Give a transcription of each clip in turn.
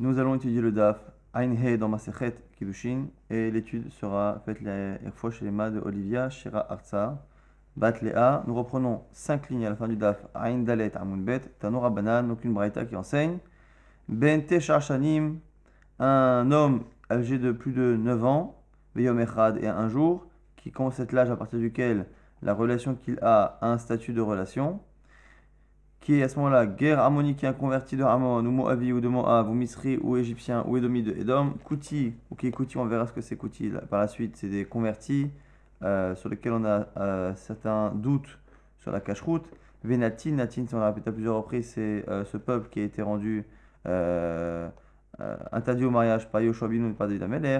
Nous allons étudier le DAF Ainhe dans Masechet Kidushin et l'étude sera faite la fois chez les de Olivia Shira Arza Bat Nous reprenons cinq lignes à la fin du DAF Ain Dalet Amun Bet Tanora Banan, aucune braïta qui enseigne. Ben Shanim, un homme âgé de plus de 9 ans, Veyom Echad et un jour, qui commence cet l'âge à partir duquel la relation qu'il a a un statut de relation qui est à ce moment-là guerre un converti de Hamon, ou Moavi ou de Moab, ou Misri ou Égyptien ou Edomi de Edom. Kouti, ok Kuti, on verra ce que c'est Kuti par la suite, c'est des convertis euh, sur lesquels on a euh, certains doutes sur la cache-route, Vénatine, Natine, si on l'a répété à plusieurs reprises, c'est euh, ce peuple qui a été rendu interdit au mariage par Yoshua Binoun et par David Ameler,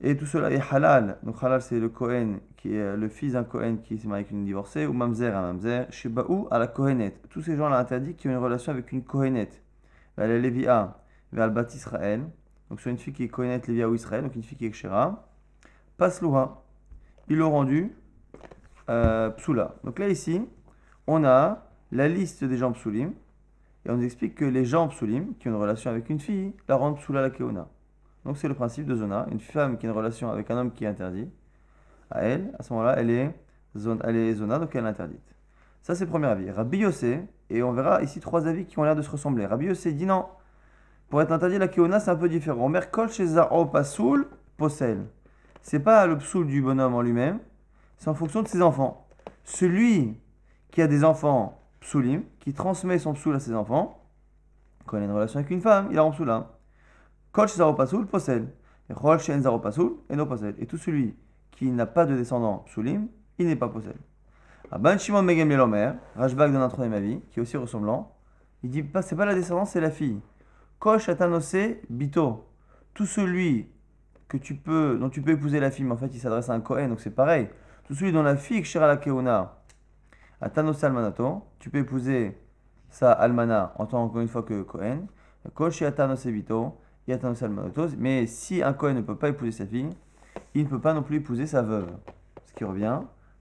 et tout cela est halal, donc halal c'est le Kohen qui est euh, le fils d'un Kohen qui s'est marié avec une divorcée, ou Mamzer à Mamzer, Shebaou à la Kohenet. Tous ces gens-là interdits qui ont une relation avec une Kohenet. Elle est Lévia, vers le Bat Israël, donc sur une fille qui est Kohenet, Lévia ou Israël, donc une fille qui est Passe Loura. ils l'ont rendu euh, Psula. Donc là, ici, on a la liste des gens Psulim, et on nous explique que les gens Psulim qui ont une relation avec une fille la rendent Psula la Keona. Donc c'est le principe de Zona, une femme qui a une relation avec un homme qui est interdit à elle, à ce moment-là, elle est, zone, elle est zona, donc elle est interdite. Ça, c'est le premier avis. Rabbi et on verra ici trois avis qui ont l'air de se ressembler. Rabbi Yossé dit non. Pour être interdit, la keona, c'est un peu différent. On merkol chez Zaro Pasoul, Posel. C'est pas le psoul du bonhomme en lui-même, c'est en fonction de ses enfants. Celui qui a des enfants psoulim, qui transmet son psoul à ses enfants, quand il a une relation avec une femme, il a un là. Hein. Kol chez Zaro Pasoul, Posel. Et tout celui qui n'a pas de descendant soulim, il n'est pas possède. Rabban Shimon ben Megem Lelomer, Rajbak donne un troisième avis, qui est aussi ressemblant. Il dit pas, bah, c'est pas la descendance, c'est la fille. Kosh Atanosé Bito. Tout celui que tu peux, dont tu peux épouser la fille, mais en fait il s'adresse à un Kohen, donc c'est pareil. Tout celui dont la fille, la Keuna, Atanosé Almanato, tu peux épouser sa Almana en tant encore une fois que Kohen. Kosh Atanosé Bito, et Atanosé Almanato. Mais si un Kohen ne peut pas épouser sa fille, il ne peut pas non plus épouser sa veuve. Ce qui revient,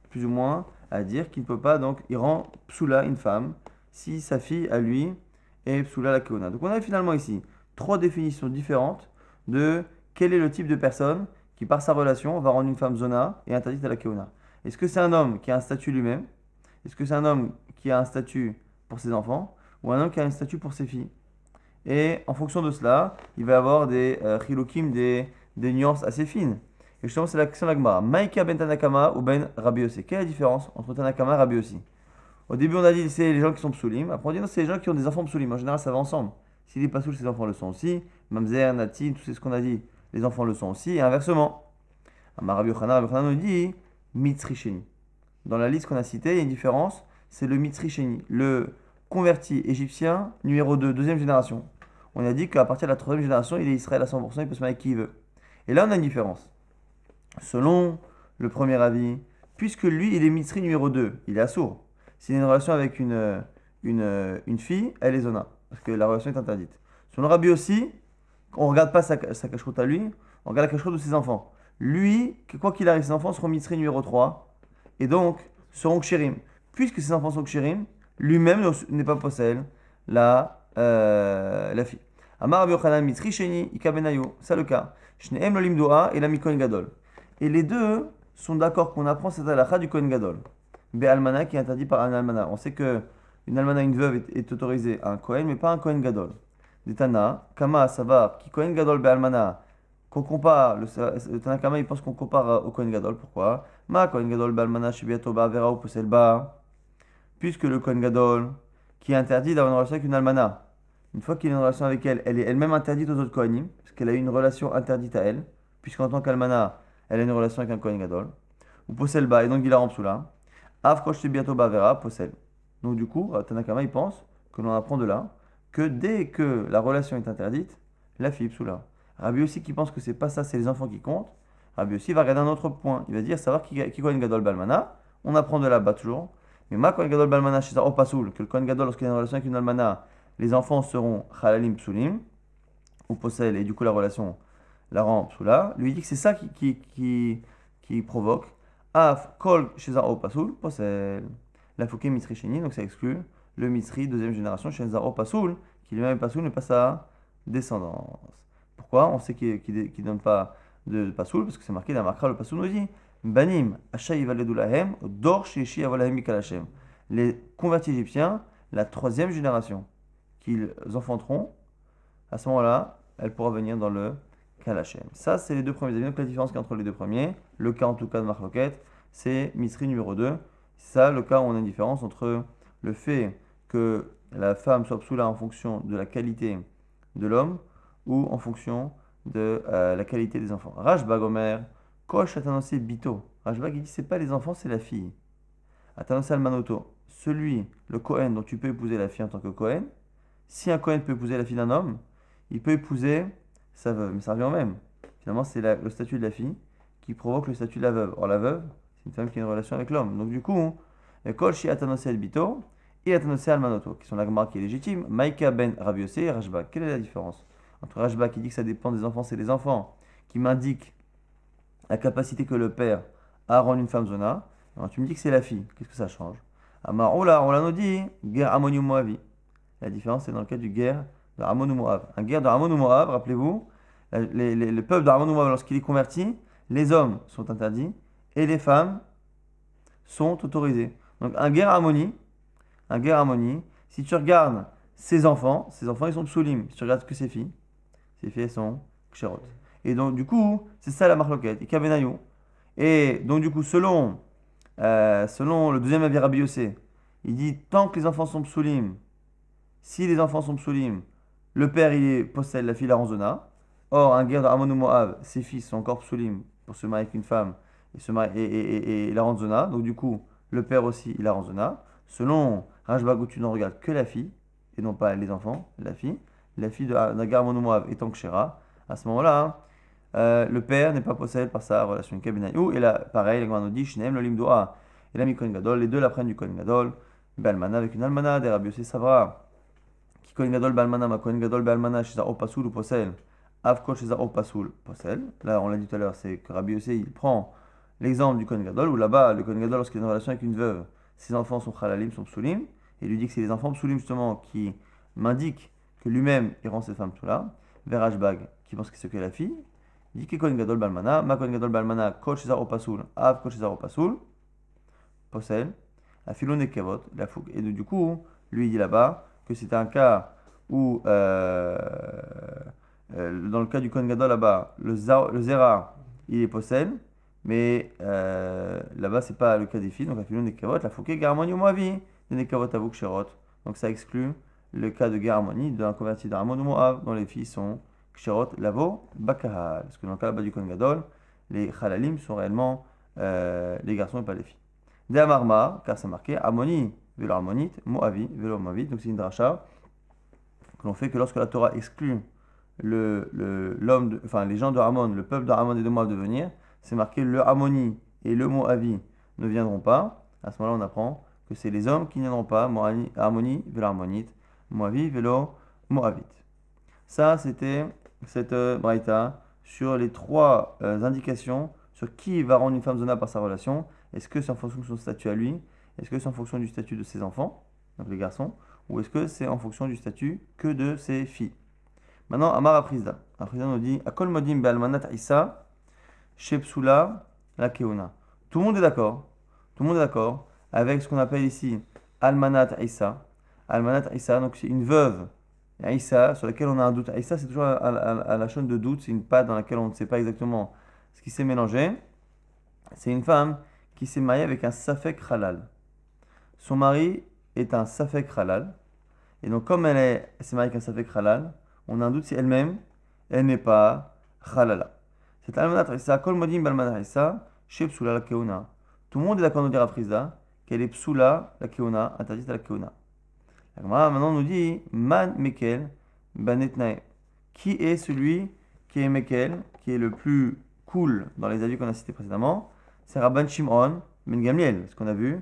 plus ou moins, à dire qu'il ne peut pas, donc, il rend psoula une femme si sa fille à lui est psoula la keona. Donc on a finalement ici trois définitions différentes de quel est le type de personne qui, par sa relation, va rendre une femme zona et interdite à la keona. Est-ce que c'est un homme qui a un statut lui-même Est-ce que c'est un homme qui a un statut pour ses enfants Ou un homme qui a un statut pour ses filles Et en fonction de cela, il va avoir des rilokim euh, des nuances assez fines. Et justement, c'est la question de Gemara. Maïka ben Tanakama ou ben Rabbi Yossi. Quelle est la différence entre Tanakama et Rabbi Yossi Au début, on a dit c'est les gens qui sont psoulim. Après, on dit non, c'est les gens qui ont des enfants psoulim. En général, ça va ensemble. S'il n'est pas psouls, ses enfants le sont aussi. Mamzer, Nati, tout c'est ce qu'on a dit. Les enfants le sont aussi. Et inversement. Rabbi Yochanan, Rabbi on nous dit Mitzricheni. Dans la liste qu'on a citée, il y a une différence. C'est le Mitzricheni, le converti égyptien numéro 2, deuxième génération. On a dit qu'à partir de la troisième génération, il est Israël à 100%, il peut se marier avec qui il veut. Et là, on a une différence. Selon le premier avis, puisque lui, il est mitri numéro 2, il est assourd. S'il a une relation avec une, fille, elle est zona, parce que la relation est interdite. Selon le Rabbi aussi, on ne regarde pas sa, sa à lui, on regarde la cacheroute de ses enfants. Lui, quoi qu'il arrive, ses enfants seront mitri numéro 3, et donc seront kshérim. Puisque ses enfants sont kshérim, lui-même n'est pas possède la, euh, la fille. Amar Rabbi Yochanan mitri sheni ikabenayo, ça le cas. Shneem lolim doa et la mikon gadol. Et les deux sont d'accord qu'on apprend cette halakha du Kohen Gadol. Be'almana qui est interdit par un almana. On sait que une almana, une veuve est, autorisée à un Kohen, mais pas un Kohen Gadol. Tana, Kama, va. qui Kohen Gadol Be'almana, qu'on compare, le, Tana Kama, il pense qu'on compare au Kohen Gadol. Pourquoi Ma Kohen Gadol Be'almana, Shibiatoba, Vera ou Poselba. Puisque le Kohen Gadol, qui est interdit d'avoir une relation avec une almana, une fois qu'il a une relation avec elle, elle est elle-même interdite aux autres Kohanim, parce qu'elle a eu une relation interdite à elle, puisqu'en tant qu'almana, elle a une relation avec un Kohen Gadol. Ou possède bas, et donc il la rend psoula. Afroche bientôt bavera, possel. Donc du coup, euh, Tanakama, il pense que l'on apprend de là que dès que la relation est interdite, la fille psoula. Rabbi aussi qui pense que c'est pas ça, c'est les enfants qui comptent. Rabbi aussi va regarder un autre point. Il va dire savoir qui, Kohen Gadol Balmana. On apprend de là-bas toujours. Mais ma Kohen Gadol Balmana chez Opasoul, oh, que le Kohen Gadol, lorsqu'il a une relation avec une Almana, les enfants seront Khalalim Psulim, ou possède, et du coup la relation la rampe sous là, lui dit que c'est ça qui, qui, qui, qui provoque. Af ah, kol shezaro pasoul, posel. La fouquet mitri cheni donc ça exclut le mitri deuxième génération shezaro pasoul, qui lui-même pasoul mais pas sa descendance. Pourquoi On sait qu'il ne donne pas de pasoul, parce que c'est marqué dans Makra, le pasoul nous dit Banim, ashaïvaledulahem, dor sheshi avalahem mikalashem Les convertis égyptiens, la troisième génération, qu'ils enfanteront, à ce moment-là, elle pourra venir dans le ça, c'est les deux premiers avis. Donc la différence entre les deux premiers, le cas en tout cas de Marloquette, c'est Misri numéro 2. Ça, le cas où on a une différence entre le fait que la femme soit psoula en fonction de la qualité de l'homme ou en fonction de euh, la qualité des enfants. Rajbag Omer, a annoncé Bito. Rajbag, il dit c'est pas les enfants, c'est la fille. Atanosé Almanoto, celui, le Kohen, dont tu peux épouser la fille en tant que Kohen. Si un Kohen peut épouser la fille d'un homme, il peut épouser ça veuve. Mais ça revient au même. Finalement, c'est le statut de la fille qui provoque le statut de la veuve. Or, la veuve, c'est une femme qui a une relation avec l'homme. Donc, du coup, Kol Shi Bito et Atanose Almanoto, qui sont la gmar qui est légitime, Maïka Ben Rabiose et Rajba. Quelle est la différence entre Rajba qui dit que ça dépend des enfants, c'est les enfants qui m'indique la capacité que le père a à rendre une femme zona. Alors, tu me dis que c'est la fille. Qu'est-ce que ça change Amarola, on l'a nous dit, guerre ammonium moavi. La différence, c'est dans le cas du guerre ou Un guerre de ou Moab, rappelez-vous, le peuple de ou Moab, lorsqu'il est converti, les hommes sont interdits et les femmes sont autorisées. Donc un guerre harmonie, un guerre harmonie, si tu regardes ses enfants, ses enfants ils sont psoulim, si tu regardes que ses filles, ses filles elles sont kshérot. Et donc du coup, c'est ça la marloquette, Ikabenayou. Et donc du coup, selon, euh, selon le deuxième avis Rabbi il dit tant que les enfants sont psoulim, si les enfants sont psoulim, le père, il possède la fille ranzona Or, un guerre d'Amon ou Moab, ses fils sont encore soulim pour se marier avec une femme et, se et, et, et, Donc, du coup, le père aussi, il Aranzona. Selon rajbagoutu tu ne regarde que la fille, et non pas les enfants, la fille. La fille d'Agar Amon ou Moab étant Kshera. À ce moment-là, hein, euh, le père n'est pas possédé par sa relation Ou, Et là, pareil, la nous dit Shneem, le Limdoa et la Gadol. Les deux la du Kohen Gadol. avec une Almana, des Rabiosé Savra. Kohen Gadol Balmana, bah, Kohen Gadol Balmana, chez ou Posel. Avko chez Opasoul Posel. Là, on l'a dit tout à l'heure, c'est que Rabbi Yossi il prend l'exemple du Kohen Gadol, où là-bas, le Kohen Gadol, lorsqu'il est en relation avec une veuve, ses enfants sont Khalalim, sont Psoulim, et il lui dit que c'est les enfants Psoulim, justement, qui m'indiquent que lui-même, il rend cette femme tout là. vers Ashbag qui pense que c'est que la fille, il dit que Kohen Gadol Balmana, Ma Kohen Gadol Balmana, Koch chez Opasoul, avko Koch chez Posel. La filon et kavot, la fougue. Et du coup, lui, il dit là-bas, que c'est un cas où, euh, euh, dans le cas du Kohen là-bas, le, Zera, il est possède, mais euh, là-bas, c'est pas le cas des filles, donc la filon des cavotes, la fouquet, garmonie ou moavi, des Kavot à Donc ça exclut le cas de garmonie d'un converti d'Armon ou Moav, dont les filles sont Kcherot, lavo, bakahal. Parce que dans le cas là-bas du Kohen les halalim sont réellement les garçons et pas les filles. D'Amarma, car ça marqué, amoni, Vélo-Harmonite, Moavi, vélo Donc c'est une dracha que l'on fait que lorsque la Torah exclut le, le, l'homme, enfin, les gens de Harmon, le peuple de Harmon et de Moab de venir, c'est marqué le Harmonie et le Moavi ne viendront pas. À ce moment-là, on apprend que c'est les hommes qui ne viendront pas, Harmonie, Vélo-Harmonite, Moavi, Vélo-Moavite. Ça, c'était cette euh, braïta sur les trois euh, indications sur qui va rendre une femme zona par sa relation. Est-ce que c'est en fonction de son statut à lui est-ce que c'est en fonction du statut de ses enfants, donc les garçons, ou est-ce que c'est en fonction du statut que de ses filles Maintenant, Amar Aprisda. Aprisda nous dit Akol Modim Be'almanat Issa, Shepsula, la Tout le monde est d'accord. Tout le monde est d'accord avec ce qu'on appelle ici Almanat Issa. Almanat Issa, donc c'est une veuve. Issa, sur laquelle on a un doute. Issa, c'est toujours à, la chaîne de doute, c'est une pâte dans laquelle on ne sait pas exactement ce qui s'est mélangé. C'est une femme qui s'est mariée avec un Safek Halal son mari est un Safek Halal. Et donc, comme elle s'est mariée avec un Safek Halal, on a un doute si elle-même, elle, n'est pas Halala. C'est Almanat Kol Modim Psula la Keona. Tout le monde est d'accord de dire à Prisa qu'elle est Psula la Keona, interdite à la Keona. La maintenant nous dit Man Mekel Banetnae. Qui est celui qui est Mekel, qui est le plus cool dans les avis qu'on a cités précédemment C'est Rabban Shimon Ben Gamliel, ce qu'on a vu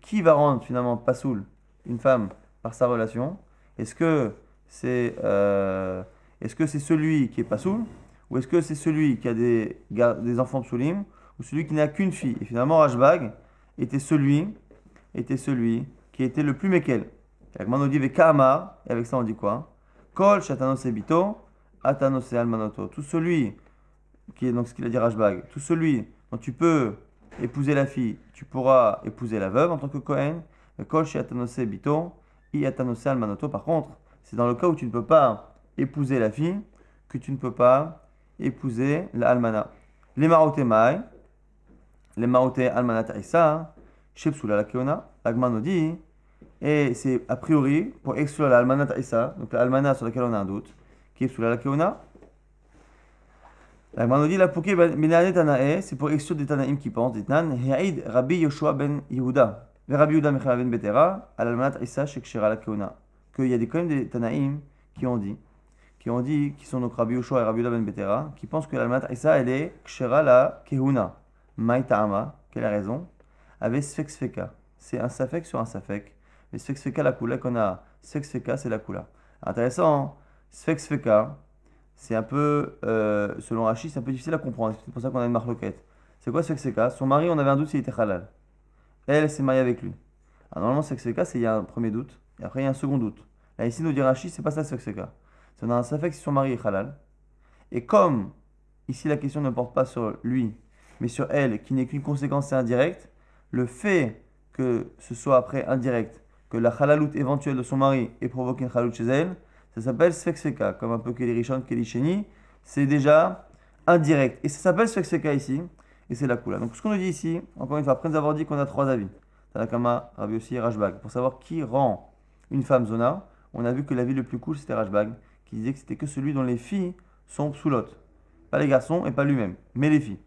qui va rendre finalement Passoul une femme par sa relation Est-ce que c'est euh, est-ce que c'est celui qui est Passoul ou est-ce que c'est celui qui a des, des enfants soulim ou celui qui n'a qu'une fille Et finalement, Rajbag était celui, était celui qui était le plus méquel. Avec dit avec et avec ça on dit quoi Kol, Shatanos Bito, Atanos Almanoto. Tout celui qui est donc ce qu'il a dit Rajbag, tout celui dont tu peux épouser la fille, tu pourras épouser la veuve en tant que Cohen. Kosh Atanose Biton, et Atanose Par contre, c'est dans le cas où tu ne peux pas épouser la fille que tu ne peux pas épouser la Almana. Les Marote Mai, les Marote Almana Taïsa, Shepsula la Keona, l'Agmano dit, et c'est a priori pour exclure la Almana Taïsa, donc la Almana sur laquelle on a un doute, qui est la Keona, la on dit la Pouké ben, Tanae, c'est pour exclure des Tanaïm qui pensent, dit Nan, Heaïd Rabbi Yoshua ben Yehuda, le Rabbi Yehuda Michal ben Betera, Alalmanat Issa Shekshera la Keona. Qu'il y a quand même des Tanaïm qui ont dit, qui ont dit, qui sont donc Rabbi Yoshua et Rabbi Yehuda ben Betera, qui pensent que l'Alalmanat Issa elle est Kshera la Keuna. Maïta'ama, quelle raison Avec Sfeksfeka. C'est un Safek sur un Safek. Mais Sfeksfeka la Kula qu'on a. Sfeksfeka c'est la Kula. Intéressant, hein c'est un peu, euh, selon Rachid, c'est un peu difficile à comprendre. C'est pour ça qu'on a une marloquette. C'est quoi ce cas Son mari, on avait un doute s'il était halal. Elle, s'est mariée avec lui. Alors, normalement, ce cas, c'est il y a un premier doute, et après, il y a un second doute. Là, ici, nous dit Rachid, c'est pas ça ce que C'est on a un que si son mari est halal. Et comme ici, la question ne porte pas sur lui, mais sur elle, qui n'est qu'une conséquence indirecte, le fait que ce soit après indirect, que la halaloute éventuelle de son mari ait provoqué une halaloute chez elle, ça s'appelle Sfekseka, comme un peu Kelly Chenny. C'est déjà indirect. Et ça s'appelle Sfekseka ici, et c'est la couleur Donc ce qu'on nous dit ici, encore une fois, après nous avoir dit qu'on a trois avis, Tanakama, Rabi aussi et Rajbag, pour savoir qui rend une femme Zona, on a vu que l'avis le plus cool c'était Rajbag, qui disait que c'était que celui dont les filles sont sous l'hôte. Pas les garçons et pas lui-même, mais les filles.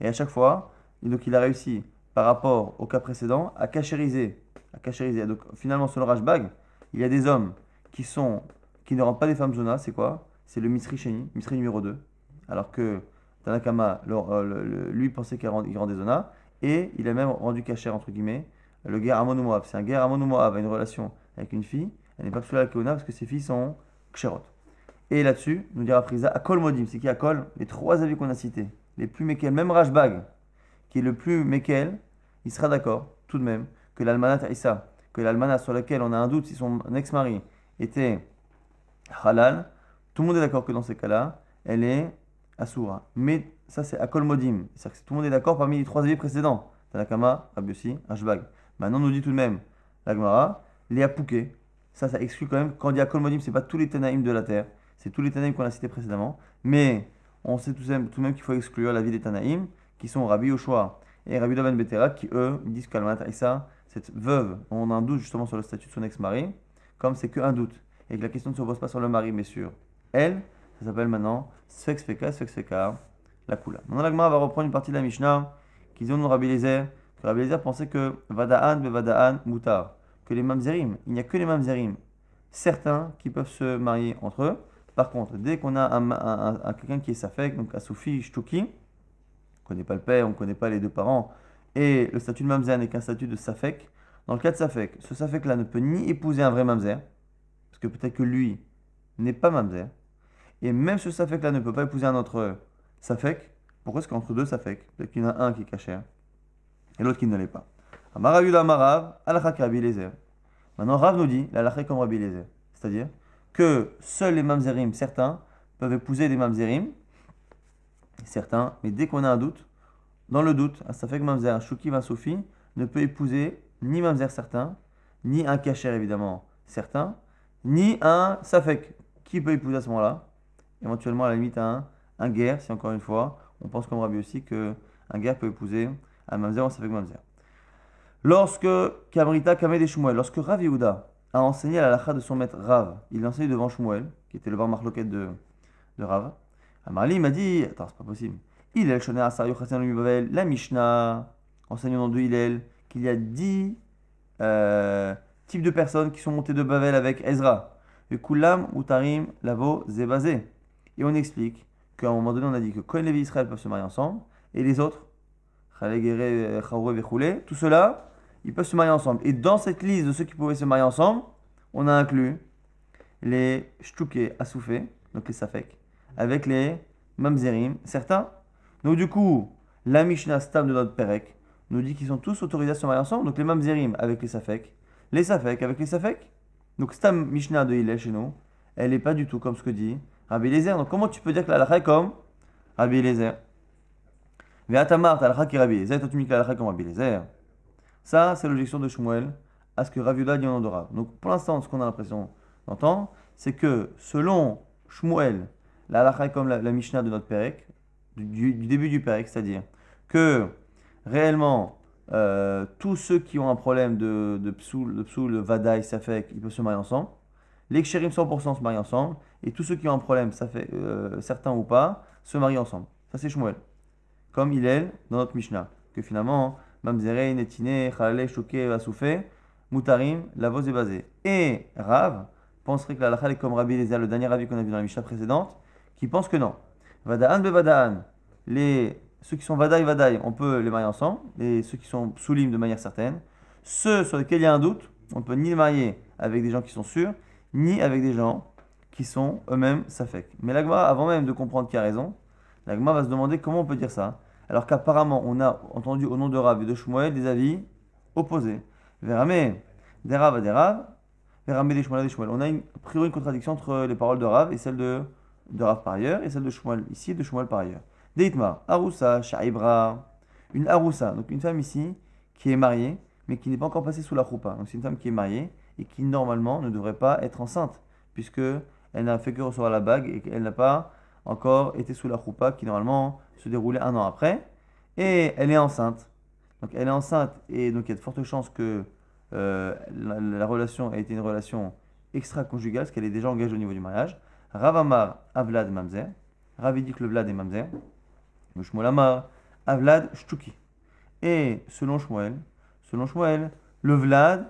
Et à chaque fois, donc il a réussi, par rapport au cas précédent, à cachériser. À cacheriser. Donc finalement, selon Rajbag, il y a des hommes qui sont qui ne rend pas des femmes zona, c'est quoi C'est le Misri Sheni, Misri numéro 2. Alors que Tanakama, euh, lui, pensait qu'il rendait, rendait zona et il a même rendu cachère, entre guillemets, le guerre Amon Moab. C'est un guerre Amon ou a une relation avec une fille, elle n'est pas la Kéona parce que ses filles sont Ksherot. Et là-dessus, nous dira Prisa, Akol Modim, c'est qui Akol Les trois avis qu'on a cités, les plus Mekel, même Rashbag, qui est le plus Mekel, il sera d'accord, tout de même, que l'Almanat Issa, que l'Almanat sur lequel on a un doute si son ex-mari était halal, tout le monde est d'accord que dans ces cas-là, elle est Asura. Mais ça, c'est Akolmodim, C'est-à-dire que tout le monde est d'accord parmi les trois avis précédents. Tanakama, Rabiosi, Ashbag. Maintenant, on nous dit tout de même, l'Agmara, les Apouké. Ça, ça exclut quand même. Quand on dit Akolmodim, ce c'est pas tous les Tanaïm de la terre. C'est tous les Tanaïm qu'on a cités précédemment. Mais on sait tout de même, qu'il faut exclure la vie des Tanaïm, qui sont Rabbi Yoshua et Rabbi Laban Betera, qui eux disent qu'Almanat Aïssa, cette veuve, on a un doute justement sur le statut de son ex-mari, comme c'est qu'un doute et que la question ne se pose pas sur le mari, mais sur elle, ça s'appelle maintenant Sfex Feka, Feka, la Kula. Maintenant, l'Agma va reprendre une partie de la Mishnah qui dit au que Rabbi pensait que Vada'an, Bevada'an, Moutar, que les Mamzerim, il n'y a que les Mamzerim, certains qui peuvent se marier entre eux. Par contre, dès qu'on a un, quelqu'un qui est Safek, donc Asoufi, Shtuki, on ne connaît pas le père, on ne connaît pas les deux parents, et le statut de Mamzer n'est qu'un statut de Safek, dans le cas de Safek, ce Safek-là ne peut ni épouser un vrai Mamzer, que peut-être que lui n'est pas mamzer, et même ce safek là ne peut pas épouser un autre safek, pourquoi est-ce qu'entre deux safek, peut-être qu'il y en a un qui est caché hein, et l'autre qui ne l'est pas Maintenant, Rav nous dit, la comme Rabbi C'est-à-dire que seuls les mamzerim, certains, peuvent épouser des mamzerim, certains, mais dès qu'on a un doute, dans le doute, un safek mamzer, un shouki, un soufi, ne peut épouser ni mamzer certain, ni un kacher évidemment certain, ni un Safek. Qui peut épouser à ce moment-là Éventuellement, à la limite, un, un guerre, si encore une fois, on pense comme Rabbi aussi qu'un guerre peut épouser un Mamzer un Safek Mamzer. Lorsque Kamrita Kamed et Shmuel, lorsque Rav Yehuda a enseigné à la de son maître Rav, il l'enseigne devant Shmuel, qui était le bar marloquette de, Rav, Amarli m'a dit Attends, c'est pas possible. Il Hillel Shoner le Yochasen la Mishnah, enseignant de Hillel, qu'il y a dix. Euh, type de personnes qui sont montées de Bavel avec Ezra. Et Kulam, Utarim, Lavo, Zebazé. Et on explique qu'à un moment donné, on a dit que Kohen Levi Israël peuvent se marier ensemble, et les autres, tout cela, ils peuvent se marier ensemble. Et dans cette liste de ceux qui pouvaient se marier ensemble, on a inclus les Shtuké Asoufé, donc les Safek, avec les Mamzerim, certains. Donc du coup, la Mishnah Stam de notre Perek nous dit qu'ils sont tous autorisés à se marier ensemble, donc les Mamzerim avec les Safek, les Safek, avec les Safek. Donc, cette Mishnah de Hillel chez nous, elle n'est pas du tout comme ce que dit Rabbi Lézer. Donc, comment tu peux dire que la est comme Rabbi Eliezer Ve'atamar, t'alakha qui Rabbi Lézer, toi tu me que la comme Rabbi Lézer. Ça, c'est l'objection de Shmuel à ce que Raviuda dit en Andorra. Donc, pour l'instant, ce qu'on a l'impression d'entendre, c'est que selon Shmuel, la comme la, Mishnah de notre Pérec, du, du, début du Pérec, c'est-à-dire que réellement, euh, tous ceux qui ont un problème de, de psoul, de psoul, vadaï, ça fait ils peuvent se marier ensemble. Les kshérim 100% se marient ensemble. Et tous ceux qui ont un problème, ça fait euh, certains ou pas, se marient ensemble. Ça c'est Shmuel. Comme il est dans notre Mishnah. Que finalement, Mamzerei, Netine, Khalale, Shouké, Asoufé, mutarim la voix est Et Rav penserait que la halakha comme Rabbi a le dernier avis qu'on a vu dans la Mishnah précédente, qui pense que non. Vadaan be Vadaan, les ceux qui sont vadaï, vadaï, on peut les marier ensemble, et ceux qui sont soulimes de manière certaine. Ceux sur lesquels il y a un doute, on ne peut ni les marier avec des gens qui sont sûrs, ni avec des gens qui sont eux-mêmes safek. Mais l'agma, avant même de comprendre qui a raison, l'agma va se demander comment on peut dire ça, alors qu'apparemment on a entendu au nom de Rav et de Shmuel des avis opposés. Verame, des Rav à des Rav, Verame des Shmuel à des Shmuel. On a une, a priori une contradiction entre les paroles de Rav et celles de, de Rav par ailleurs, et celles de Shmuel ici, et de Shmuel par ailleurs. Deitmar, Aroussa, Shaibra. Une Aroussa, donc une femme ici qui est mariée, mais qui n'est pas encore passée sous la choupa. Donc c'est une femme qui est mariée et qui normalement ne devrait pas être enceinte, puisque elle n'a fait que recevoir la bague et qu'elle n'a pas encore été sous la choupa qui normalement se déroulait un an après. Et elle est enceinte. Donc elle est enceinte et donc il y a de fortes chances que euh, la, relation ait été une relation extra-conjugale, parce qu'elle est déjà engagée au niveau du mariage. Ravamar Avlad Mamzer. Ravidik, dit le Vlad et Mamzer. Le Shmuel Avlad Shtuki. Et selon Shmuel, selon Shmuel, le Vlad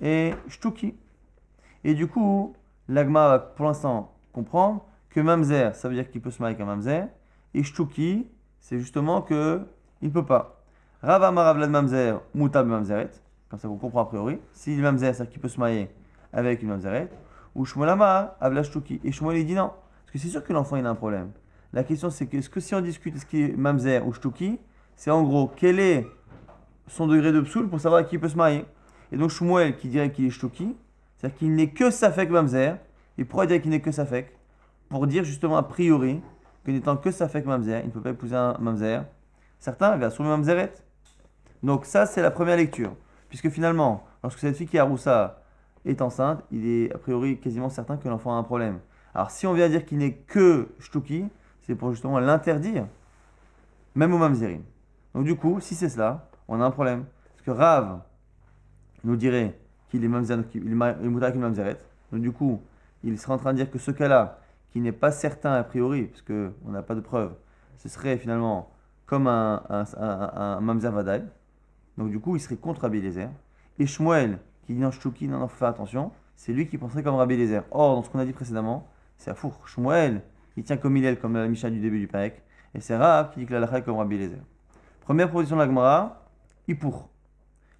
est Shtuki. Et du coup, l'Agma va pour l'instant comprendre que Mamzer, ça veut dire qu'il peut se marier avec un Mamzer. Et Shtuki, c'est justement que il ne peut pas. Rav Amar Avlad Mamzer, Moutab Mamzeret. Comme ça, vous comprenez a priori. Si le Mamzer, c'est-à-dire qu'il peut se marier avec une Mamzeret. Ou Shmuel Avlad Shtuki. Et Shmuel, il dit non. Parce que c'est sûr que l'enfant, il a un problème. La question c'est que, ce que si on discute ce qui est mamzer ou shtuki, c'est en gros quel est son degré de psoul pour savoir à qui il peut se marier. Et donc Shmuel qui dirait qu'il est shtuki, c'est-à-dire qu'il n'est que safek mamzer, il pourrait dire qu'il n'est que safek pour dire justement a priori que n'étant que safek mamzer, il ne peut pas épouser un mamzer. Certains vers son mamzeret. Donc ça c'est la première lecture, puisque finalement lorsque cette fille qui est aroussa est enceinte, il est a priori quasiment certain que l'enfant a un problème. Alors si on vient dire qu'il n'est que shtuki, c'est pour justement l'interdire, même aux Mamzerim. Donc du coup, si c'est cela, on a un problème. Parce que Rav nous dirait qu'il est Mamzer, qu'il est Mamzeret. Donc du coup, il serait en train de dire que ce cas-là, qui n'est pas certain a priori, parce qu'on n'a pas de preuves, ce serait finalement comme un, un, Mamzer Donc du coup, il serait contre Rabbi Lézer. Et Shmuel, qui dit non, Shtuki, non, non, faut attention, c'est lui qui penserait comme Rabbi Lézer. Or, dans ce qu'on a dit précédemment, c'est à four. Shmuel, il tient comme il est, comme la Misha du début du Paek. Et c'est Rav qui dit que Lacha est comme Rabbi lézer. Première proposition de la Gemara, pour.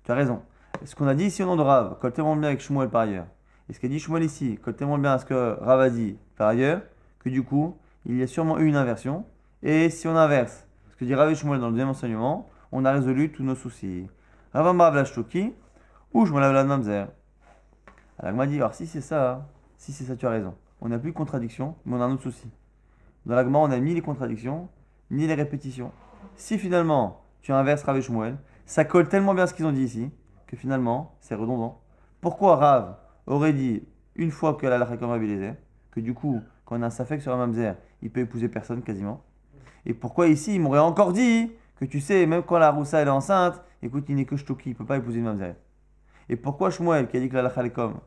Tu as raison. Ce qu'on a dit ici au nom de Rav, colle tellement bien avec Shmuel par ailleurs. Et ce qu'a dit Shmuel ici, colle tellement bien à ce que Rav a dit par ailleurs, que du coup, il y a sûrement eu une inversion. Et si on inverse ce que dit Rav et Shmuel dans le deuxième enseignement, on a résolu tous nos soucis. Ravam Rav Lashtoki, ou je me lave la mamzer. Alors, m'a dit, alors si c'est ça, si c'est ça, tu as raison. On n'a plus de contradiction, mais on a un autre souci. Dans l'agma, on n'a ni les contradictions, ni les répétitions. Si finalement, tu inverses Rav et Shmuel, ça colle tellement bien ce qu'ils ont dit ici, que finalement, c'est redondant. Pourquoi Rav aurait dit une fois que la lacha que du coup, quand on a un safek sur un mamzer, il peut épouser personne quasiment Et pourquoi ici, il m'aurait encore dit que tu sais, même quand la roussa elle est enceinte, écoute, il n'est que shtoki, il peut pas épouser une mamzer. Et pourquoi Shmuel qui a dit que la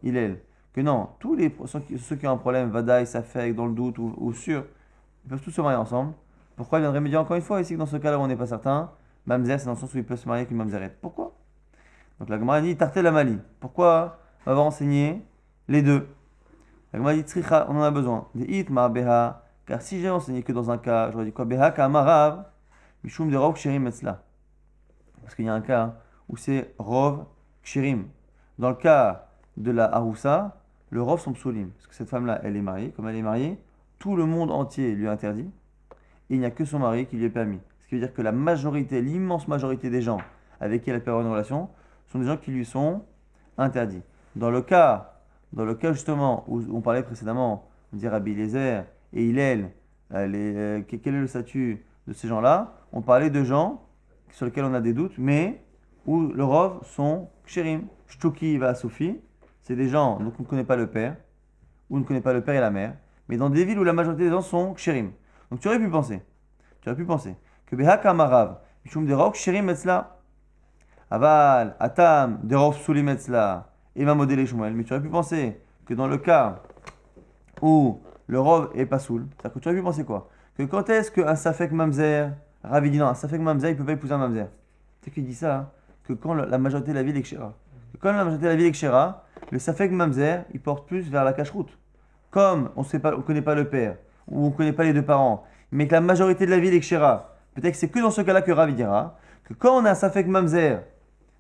il est, que non, tous les, ceux qui ont un problème, vadaï, safek, dans le doute ou, ou sûr, ils peuvent tous se marier ensemble. Pourquoi il viendrait me dire encore une fois ici que dans ce cas-là on n'est pas certain Mamzer, c'est dans le sens où il peut se marier avec une mamzerette. Pourquoi Donc la Gemara dit la Mali. Pourquoi va enseigner les deux La Gemara dit Tzricha, on en a besoin. ma Beha. Car si j'ai enseigné que dans un cas, j'aurais dit quoi Beha Kamarav. Mishum de Rov Kshirim cela, Parce qu'il y a un cas où c'est Rov Kshirim. Dans le cas de la Haroussa, le Rov sont psolim, Parce que cette femme-là, elle est mariée. Comme elle est mariée, tout le monde entier lui interdit, il n'y a que son mari qui lui est permis. Ce qui veut dire que la majorité, l'immense majorité des gens avec qui elle a avoir une relation, sont des gens qui lui sont interdits. Dans le cas, dans le cas justement où on parlait précédemment, on il Lézer et Hillel, euh, euh, quel est le statut de ces gens-là On parlait de gens sur lesquels on a des doutes, mais où le rov sont Kshérim, Shtuki va Sophie, c'est des gens donc on ne connaît pas le père, ou on ne connaît pas le père et la mère, mais dans des villes où la majorité des gens sont kshirim. Donc tu aurais pu penser, tu aurais pu penser que kamarav, Mishum Derov, kshirim metzla, Aval, Atam, Derov Sulim etzla, Modele mais tu aurais pu penser que dans le cas où le Rov est pas soul, cest que tu aurais pu penser quoi Que quand est-ce qu'un Safek Mamzer, Ravi non, un Safek Mamzer, il peut pas épouser un Mamzer. C'est sais qu'il dit ça, hein? que quand la majorité de la ville est kshira, Que quand la majorité de la ville est kshira, le Safek Mamzer, il porte plus vers la cache-route comme on ne connaît pas le père, ou on ne connaît pas les deux parents, mais que la majorité de la ville est Kshera, peut-être que c'est que dans ce cas-là que Rav dira que quand on a un Safek Mamzer,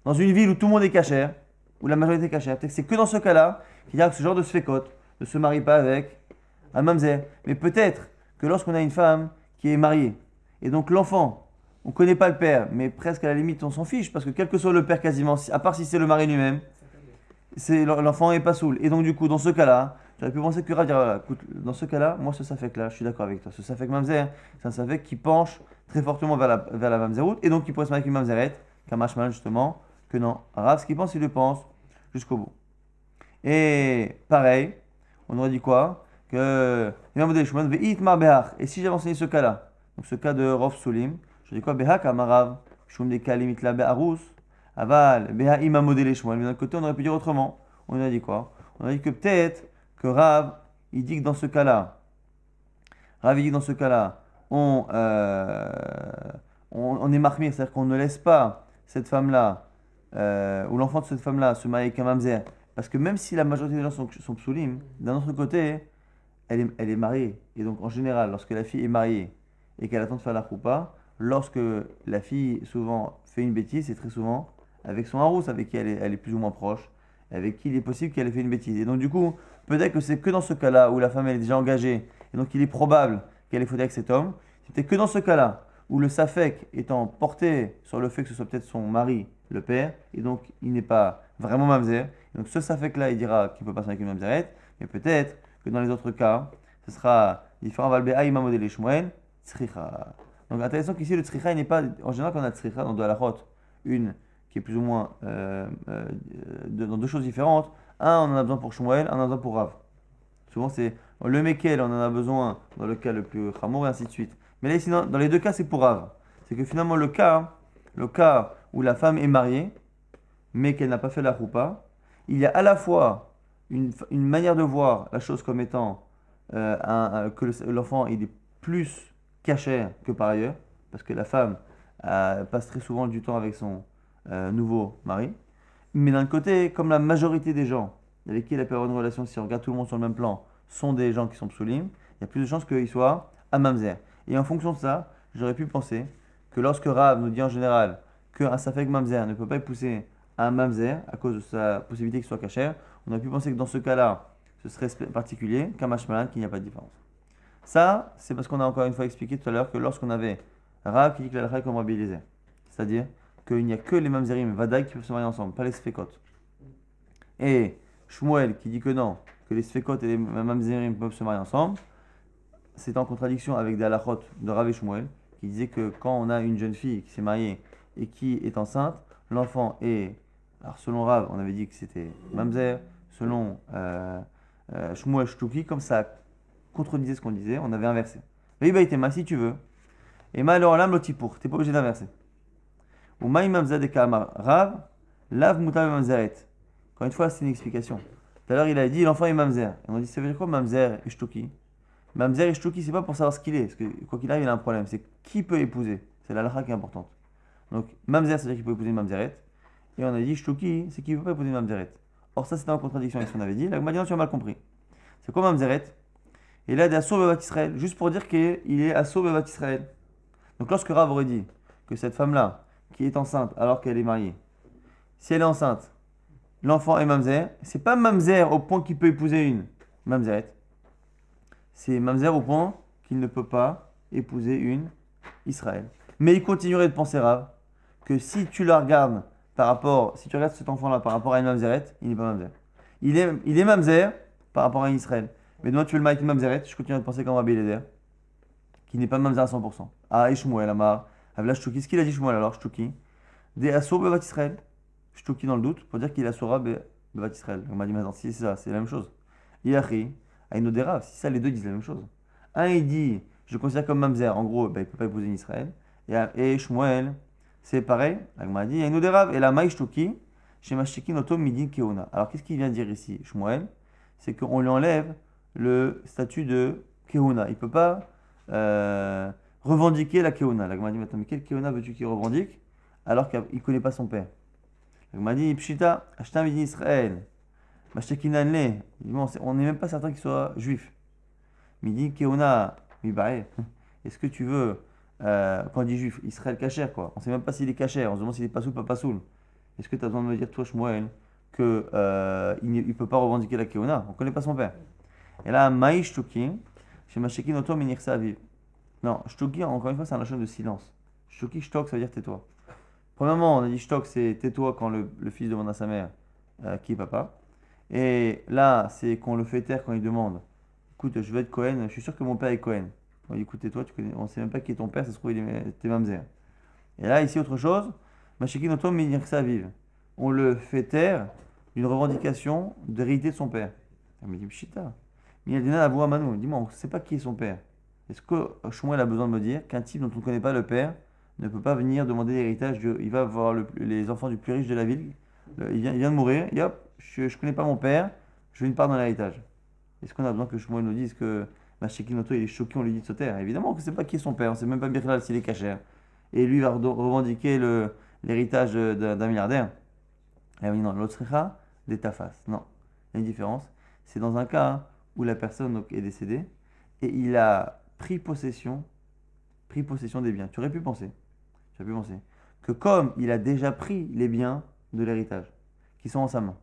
dans une ville où tout le monde est cachère, où la majorité est cachère, peut-être que c'est que dans ce cas-là qu'il y a ce genre de Sfekot, ne se marie pas avec un Mamzer. Mais peut-être que lorsqu'on a une femme qui est mariée, et donc l'enfant, on ne connaît pas le père, mais presque à la limite on s'en fiche, parce que quel que soit le père quasiment, à part si c'est le mari lui-même, l'enfant n'est pas saoul. Et donc du coup, dans ce cas-là, J'aurais pu penser que Rav dire, écoute, dans ce cas-là, moi, ce Safek-là, je suis d'accord avec toi. Ce Safek Mamzer, c'est un Safek qui penche très fortement vers la, vers la Mamzeroute, et donc il pourrait se marier avec une Mamzeret, qu'un Mashman, justement, que non. Rav, ce qu'il pense, il le pense jusqu'au bout. Et pareil, on aurait dit quoi Que. Et si j'avais enseigné ce cas-là, donc ce cas de Rav Solim, je dis quoi Behak Amarav, Shum de Kalimit la Beharus, Aval, Beha imamodé les Mais d'un côté, on aurait pu dire autrement. On aurait dit quoi On aurait dit que peut-être que Rav, il dit que dans ce cas-là, Rav, dit dans ce cas-là, euh, on, on, est marmire, c'est-à-dire qu'on ne laisse pas cette femme-là, euh, ou l'enfant de cette femme-là, se marier avec un mamzer. Parce que même si la majorité des gens sont, sont psoulim, d'un autre côté, elle est, elle est, mariée. Et donc, en général, lorsque la fille est mariée et qu'elle attend de faire la roupa, lorsque la fille, souvent, fait une bêtise, c'est très souvent avec son harousse, avec qui elle est, elle est, plus ou moins proche, avec qui il est possible qu'elle ait fait une bêtise. Et donc, du coup, Peut-être que c'est que dans ce cas-là où la femme est déjà engagée, et donc il est probable qu'elle est faute avec cet homme. C'était que dans ce cas-là où le Safek étant porté sur le fait que ce soit peut-être son mari, le père, et donc il n'est pas vraiment mamzer. Donc ce Safek-là, il dira qu'il peut pas passer avec une mamzerette, mais peut-être que dans les autres cas, ce sera différent. Donc intéressant qu'ici, le Tsricha, il n'est pas. En général, quand on a Tsricha dans deux la une qui est plus ou moins euh, euh, dans deux choses différentes, un, ah, on en a besoin pour Shmuel, un, on en a besoin pour Rav. Souvent, c'est le Mekel, on en a besoin dans le cas le plus Hamour, et ainsi de suite. Mais là, dans, les deux cas, c'est pour Rav. C'est que finalement, le cas, le cas où la femme est mariée, mais qu'elle n'a pas fait la roupa, il y a à la fois une, manière de voir la chose comme étant euh, que l'enfant il est plus caché que par ailleurs, parce que la femme euh, passe très souvent du temps avec son euh, nouveau mari. Mais d'un côté, comme la majorité des gens avec qui la a de une relation, si on regarde tout le monde sur le même plan, sont des gens qui sont psoulim, il y a plus de chances qu'ils soient à Mamzer. Et en fonction de ça, j'aurais pu penser que lorsque Rav nous dit en général qu'un Safek Mamzer ne peut pas être poussé à un Mamzer à cause de sa possibilité qu'il soit caché, on aurait pu penser que dans ce cas-là, ce serait particulier qu'un Mashmalan, qu'il n'y a pas de différence. Ça, c'est parce qu'on a encore une fois expliqué tout à l'heure que lorsqu'on avait Rav qui dit que la comme mobilisé, c'est-à-dire qu'il n'y a que les mamzerim et qui peuvent se marier ensemble, pas les sfekot. Et Shmuel qui dit que non, que les sfekot et les mamzerim peuvent se marier ensemble, c'est en contradiction avec des de Rav Shmuel qui disait que quand on a une jeune fille qui s'est mariée et qui est enceinte, l'enfant est. Alors selon Rav, on avait dit que c'était mamzer, selon euh, euh, Shmuel Shtuki, comme ça contredisait ce qu'on disait, on avait inversé. ma, si tu veux. Et malheureusement, l'homme pour, t'es pas obligé d'inverser. Ou de rav, lav mamzeret. Encore une fois, c'est une explication. Tout à l'heure, il a dit l'enfant est mamzer. On a dit ça veut dire quoi mamzer et shtuki Mamzer et shtuki, c'est pas pour savoir ce qu'il est. Parce que quoi qu'il arrive, il a un problème. C'est qui peut épouser C'est la lacha qui est importante. Donc mamzer, c'est-à-dire qu'il peut épouser une mamzeret. Et on a dit shtuki, c'est qu'il ne peut pas épouser une mamzeret. Or, ça, c'était en contradiction avec ce qu'on avait dit. Là, non, tu as mal compris. C'est quoi mamzeret Et là, il bat Israël, juste pour dire qu'il est assaut bat Israël. Donc, lorsque Rav aurait dit que cette femme-là, qui est enceinte alors qu'elle est mariée, si elle est enceinte, l'enfant est mamzer, c'est pas mamzer au point qu'il peut épouser une mamzeret. c'est mamzer au point qu'il ne peut pas épouser une Israël. Mais il continuerait de penser Rav que si tu la regardes par rapport, si tu regardes cet enfant-là par rapport à une mamzeret, il n'est pas mamzer. Il est, il est mamzer par rapport à une Israël. Mais demain, tu veux le marier avec une je continue de penser comme Rabbi Leder, qui n'est pas mamzer à 100%. Ah, a Amar, ce qu'il a dit Shmuel alors, Shtuki. Des assauts Bevat Israël. Shtuki dans le doute pour dire qu'il assaura Bevat Israël. Il m'a dit maintenant, si c'est ça, c'est la même chose. Yahri, Ainodera, si ça, les deux disent la même chose. Un, il dit, je considère comme Mamzer, en gros, ben, il ne peut pas épouser une Israël. Et, Shmuel, c'est pareil. il m'a dit, Ainodera, et la Maï Shtuki, Shemashiki Noto Midin Keona. Alors qu'est-ce qu'il vient dire ici, Shmuel C'est qu'on lui enlève le statut de Keona. Il ne peut pas. Euh, revendiquer la keona. La dit attends mais quelle keona veux-tu qu'il revendique alors qu'il ne connaît pas son père La dit Pshita, Ashtam Israël, Mashtakinan On n'est même pas certain qu'il soit juif. Il dit Keona, est-ce que tu veux, euh, quand on dit juif, Israël Kacher, quoi. On ne sait même pas s'il est Kacher, on se demande s'il est pas soule, pas pas soule. Est-ce que tu as besoin de me dire, toi, Shmuel, qu'il euh, ne peut pas revendiquer la keona On ne connaît pas son père. Et là, maish Tukim, chez Mashtakin Otom Aviv. Non, shtoki, encore une fois, c'est un lachon de silence. Shtoki, shtok, ça veut dire tais-toi. Premièrement, on a dit shtok, c'est tais-toi quand le, fils demande à sa mère euh, qui est papa. Et là, c'est qu'on le fait taire quand il demande Écoute, je veux être Cohen, je suis sûr que mon père est Cohen. On dit Écoute, tais-toi, on ne sait même pas qui est ton père, ça se trouve, il est mamzer. Et là, ici, autre chose vive. On le fait taire d'une revendication d'hérité de son père. me dit Pshita. Mais il a Manu, Dis-moi, on ne sait pas qui est son père. Est-ce que Shmuel a besoin de me dire qu'un type dont on ne connaît pas le père ne peut pas venir demander l'héritage de, Il va voir les enfants du plus riche de la ville, euh, il, vient, de mourir, hop, je ne connais pas mon père, je veux une part dans l'héritage. Est-ce qu'on a besoin que Shmuel nous dise que Machekinoto il est choqué, on lui dit de se taire Évidemment que ne sait pas qui est son père, on ne sait même pas bien s'il est cachère. Et lui va revendiquer le, l'héritage d'un milliardaire. Et non, l'autre des tafas. Non, il y a une différence. C'est dans un cas où la personne est décédée et il a pris possession, pris possession des biens. Tu aurais pu penser, tu pu penser que comme il a déjà pris les biens de l'héritage qui sont en sa main,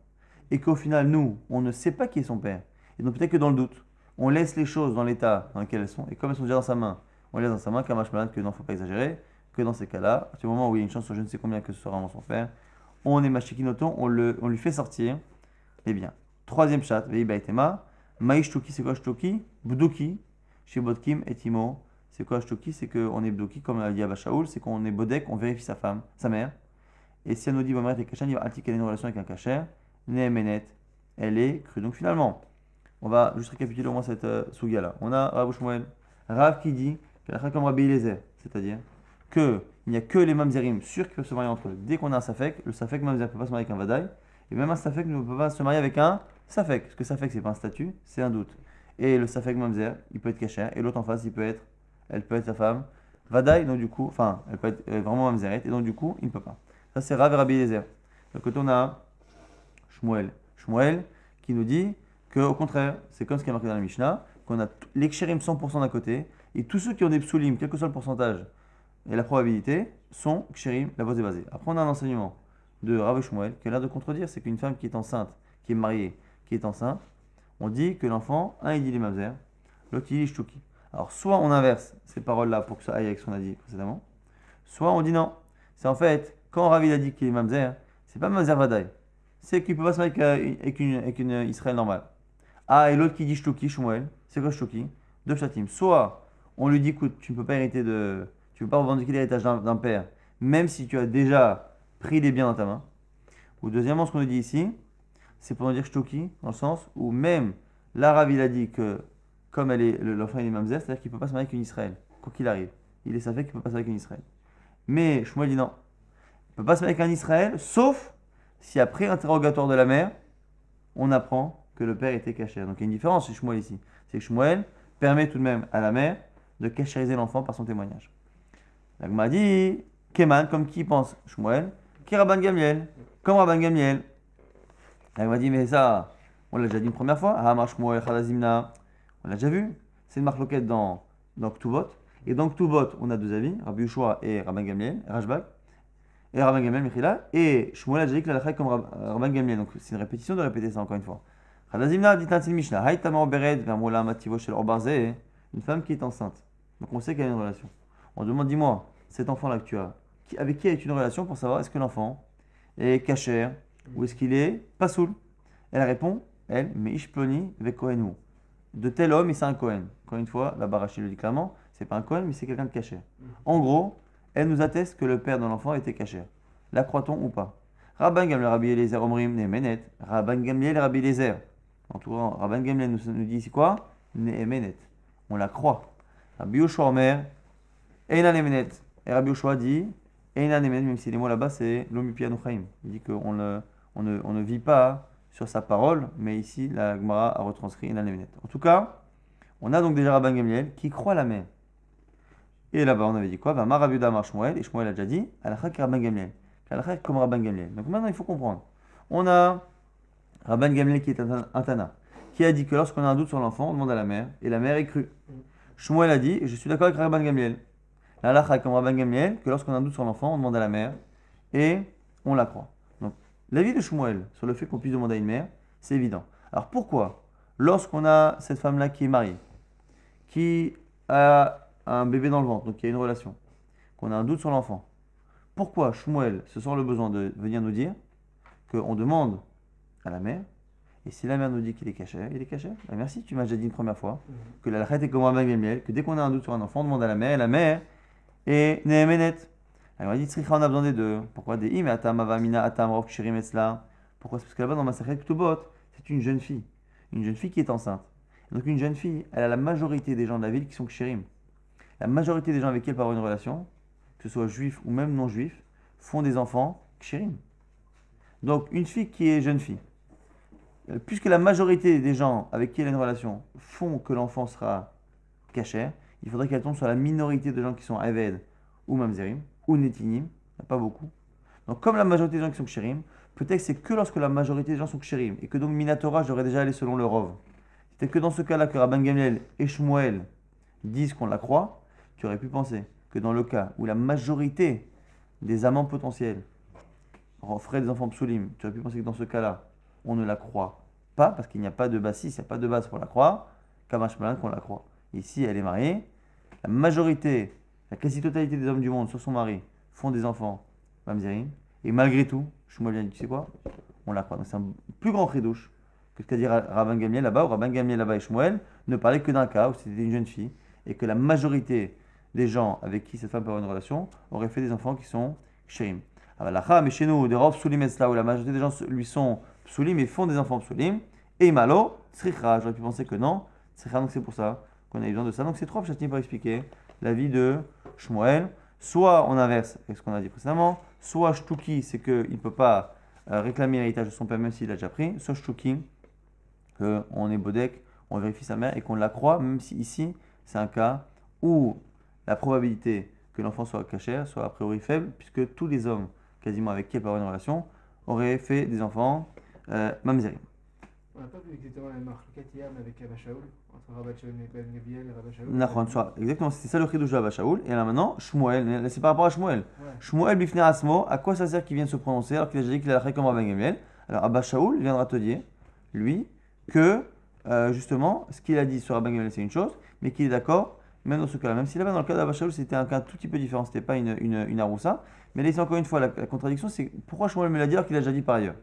et qu'au final, nous, on ne sait pas qui est son père, et donc peut-être que dans le doute, on laisse les choses dans l'état dans lequel elles sont, et comme elles sont déjà dans sa main, on les laisse dans sa main, match malade, que non, faut pas exagérer, que dans ces cas-là, à ce moment où il y a une chance sur je ne sais combien que ce sera vraiment son père, on est machikinoton, on, le, on lui fait sortir les biens. Troisième chat, Veibaitema, Maïshtuki, c'est quoi Shtuki Buduki Bodkim et Timo. C'est quoi C'est qu'on est Bdoki, comme l'a dit Abba c'est qu'on est Bodek, on vérifie sa femme, sa mère. Et si ah, elle nous dit Bomret et Kachan, il va qu'elle a une relation avec un Kacher, Nehemenet, elle est crue. Donc finalement, on va juste récapituler au moins cette euh, souga là. On a Rav Shmuel, Rav qui dit comme c'est-à-dire que n'y a que les mamzerim sûrs qui peuvent se marier entre eux. Dès qu'on a un safek, le safek mamzer ne peut pas se marier avec un vadaï, et même un safek ne peut pas se marier avec un safek, parce que safek n'est pas un statut, c'est un doute et le Safek Mamzer, il peut être caché, et l'autre en face, il peut être, elle peut être sa femme. Vadaï, donc du coup, enfin, elle peut être euh, vraiment Mamzeret, et donc du coup, il ne peut pas. Ça, c'est Rav et Rabbi Donc, côté, on a Shmuel. Shmuel qui nous dit que, au contraire, c'est comme ce qui est marqué dans la Mishnah, qu'on a les 100% d'un côté, et tous ceux qui ont des psoulim, quel que soit le pourcentage et la probabilité, sont kshérim, la voix est basée. Après, on a un enseignement de Rav Shmuel qui a l'air de contredire c'est qu'une femme qui est enceinte, qui est mariée, qui est enceinte, on dit que l'enfant, un il dit les mamzer, l'autre il dit shtuki. Alors soit on inverse ces paroles-là pour que ça aille avec ce qu'on a dit précédemment, soit on dit non. C'est en fait, quand ravi a dit qu'il est mamzer, c'est pas mamzer vadaï. C'est qu'il peut pas se marier euh, avec une, euh, Israël normale. Ah, et l'autre qui dit shtuki, shmuel, c'est quoi shtuki Deux Soit on lui dit, écoute, tu ne peux pas hériter de. Tu ne peux pas revendiquer l'héritage d'un père, même si tu as déjà pris des biens dans ta main. Ou deuxièmement, ce qu'on nous dit ici, c'est pour dire shtoki, dans le sens où même l'arabe, il a dit que, comme elle est l'enfant il mamzer, c'est-à-dire qu'il ne peut pas se marier une Israël, quoi qu'il arrive. Il est fait qu'il ne peut pas se marier une Israël. Mais Shmuel dit non. Il ne peut pas se marier un Israël, sauf si après interrogatoire de la mère, on apprend que le père était caché. Donc il y a une différence chez Shmuel ici. C'est que Shmuel permet tout de même à la mère de cachériser l'enfant par son témoignage. L'agma dit, Keman, comme qui pense Shmuel, qui Rabban Gamiel, comme Rabban Gamiel elle m'a dit, mais ça, on l'a déjà dit une première fois. on l'a déjà vu. C'est une marque dans, dans Ktubot. Et dans Ktubot, on a deux avis, Rabbi Ushua et Rabban Gamliel, Rajbak. Et Rabban Gamliel, Michila. Et Shmuel a déjà dit que la comme euh, Rabban Gamliel. Donc c'est une répétition de répéter ça encore une fois. Chadazimna dit Tansil Mishnah. Haïtama Obered, Mativo Shel Une femme qui est enceinte. Donc on sait qu'elle a une relation. On demande, dis-moi, cet enfant-là que tu as, avec qui as-tu une relation pour savoir est-ce que l'enfant est cachère où est-ce qu'il est pas soul Elle répond, elle, mais Ishploni ve Kohen De tel homme, il c'est un Kohen. Encore une fois, la barachie le dit clairement, c'est pas un Kohen, mais c'est quelqu'un de caché. Mm-hmm. En gros, elle nous atteste que le père de l'enfant était caché. La croit-on ou pas Rabban Gamliel, Rabbi Eliezer, Omrim, Nemenet. Rabban Gamliel, Rabbi Eliezer. En tout cas, Rabban Gamliel nous, nous dit ici quoi Menet. On la croit. Rabbi Yoshua Omer, Eina Nemenet. Et Rabbi Yoshua dit, ne Nemenet, même si les mots là-bas c'est l'Omipia Il dit qu'on le on ne, vit pas sur sa parole, mais ici, la Gemara a retranscrit une la En tout cas, on a donc déjà Rabban Gamliel qui croit la mère. Et là-bas, on avait dit quoi Ben Marabuda Mar et Shmuel a déjà dit Alachak Rabban Gamliel. Alachak comme Rabban Gamliel. Donc maintenant, il faut comprendre. On a Rabban Gamliel qui est un Tana, qui a dit que lorsqu'on a un doute sur l'enfant, on demande à la mère, et la mère est crue. Shmuel a dit Je suis d'accord avec Rabban Gamliel. Alachak comme Rabban Gamliel, que lorsqu'on a un doute sur l'enfant, on demande à la mère, et on la croit. L'avis de Shmuel sur le fait qu'on puisse demander à une mère, c'est évident. Alors pourquoi, lorsqu'on a cette femme-là qui est mariée, qui a un bébé dans le ventre, donc qui a une relation, qu'on a un doute sur l'enfant, pourquoi Shmuel se sent le besoin de venir nous dire qu'on demande à la mère, et si la mère nous dit qu'il est caché, il est caché. Ah, merci, tu m'as déjà dit une première fois mhm. que la règle est comme un miel, que dès qu'on a un doute sur un enfant, on demande à la mère, et la mère est nette. Alors on a dit Tzricha, on a besoin des deux. Pourquoi des im Atam, Avamina, Atam, Pourquoi C'est parce que là-bas dans plutôt Ktubot, c'est une jeune fille. Une jeune fille qui est enceinte. Donc une jeune fille, elle a la majorité des gens de la ville qui sont Kshirim. La majorité des gens avec qui elle part une relation, que ce soit juif ou même non juif, font des enfants Kshirim. Donc une fille qui est jeune fille. Euh, puisque la majorité des gens avec qui elle a une relation font que l'enfant sera cachère, il faudrait qu'elle tombe sur la minorité de gens qui sont Aved ou Mamzerim ou Netinim, il n'y a pas beaucoup. Donc comme la majorité des gens qui sont kshérim, peut-être c'est que lorsque la majorité des gens sont kshérim, et que donc Minatora, j'aurais déjà allé selon le Rov. C'était que dans ce cas-là que Rabban Gamliel et Shmuel disent qu'on la croit, tu aurais pu penser que dans le cas où la majorité des amants potentiels ferait des enfants psoulim, tu aurais pu penser que dans ce cas-là, on ne la croit pas, parce qu'il n'y a pas de bassiste, il n'y a pas de base pour la croire, Machmalin qu'on la croit. Ici, elle est mariée, la majorité la quasi-totalité des hommes du monde, sauf son mari, font des enfants, Mamzerim, et malgré tout, Shmuel dit, tu sais quoi On la croit. C'est un plus grand crédouche que ce qu'a dit Rabban Gamiel là-bas, ou Rabban Gamiel là-bas et Shmuel ne parlaient que d'un cas où c'était une jeune fille, et que la majorité des gens avec qui cette femme peut avoir une relation auraient fait des enfants qui sont Shirim. Alors, mais chez nous, des robes soulim là où la majorité des gens lui sont soulim et font des enfants soulim, et malo, Srikha, j'aurais pu penser que non, Srikha, donc c'est pour ça qu'on a eu besoin de ça. Donc c'est trois pshatim pour expliquer la vie de Shmuel. Soit on inverse avec ce qu'on a dit précédemment, soit Shtuki, c'est qu'il ne peut pas euh, réclamer l'héritage de son père même s'il l'a déjà pris, soit Shtuki, qu'on est Bodek, on vérifie sa mère et qu'on la croit, même si ici c'est un cas où la probabilité que l'enfant soit caché soit a priori faible, puisque tous les hommes quasiment avec qui elle peut avoir une relation auraient fait des enfants euh, on n'a pas vu exactement la marque, le avec Abba Shaoul, entre Rabba Shaoul et Abba Gabriel et Rabba Shaoul. Exactement, c'est ça le chidouche de Abba Shaoul. Et là maintenant, Shmuel, c'est par rapport à Shmuel. Shmuel Bifne Asmo, à quoi ça sert qu'il vienne se prononcer alors qu'il a déjà dit qu'il a la comme Rabba Gabriel Alors Abba Shaoul viendra te dire, lui, que euh, justement, ce qu'il a dit sur Rabba Gabriel c'est une chose, mais qu'il est d'accord, même dans ce cas-là. Même si là-bas, dans le cas d'Abba Shaoul, c'était un cas tout petit peu différent, c'était pas une, une, Aroussa. Mais là, encore une fois, la, contradiction, c'est pourquoi Shmuel me l'a dit alors qu'il a déjà dit par ailleurs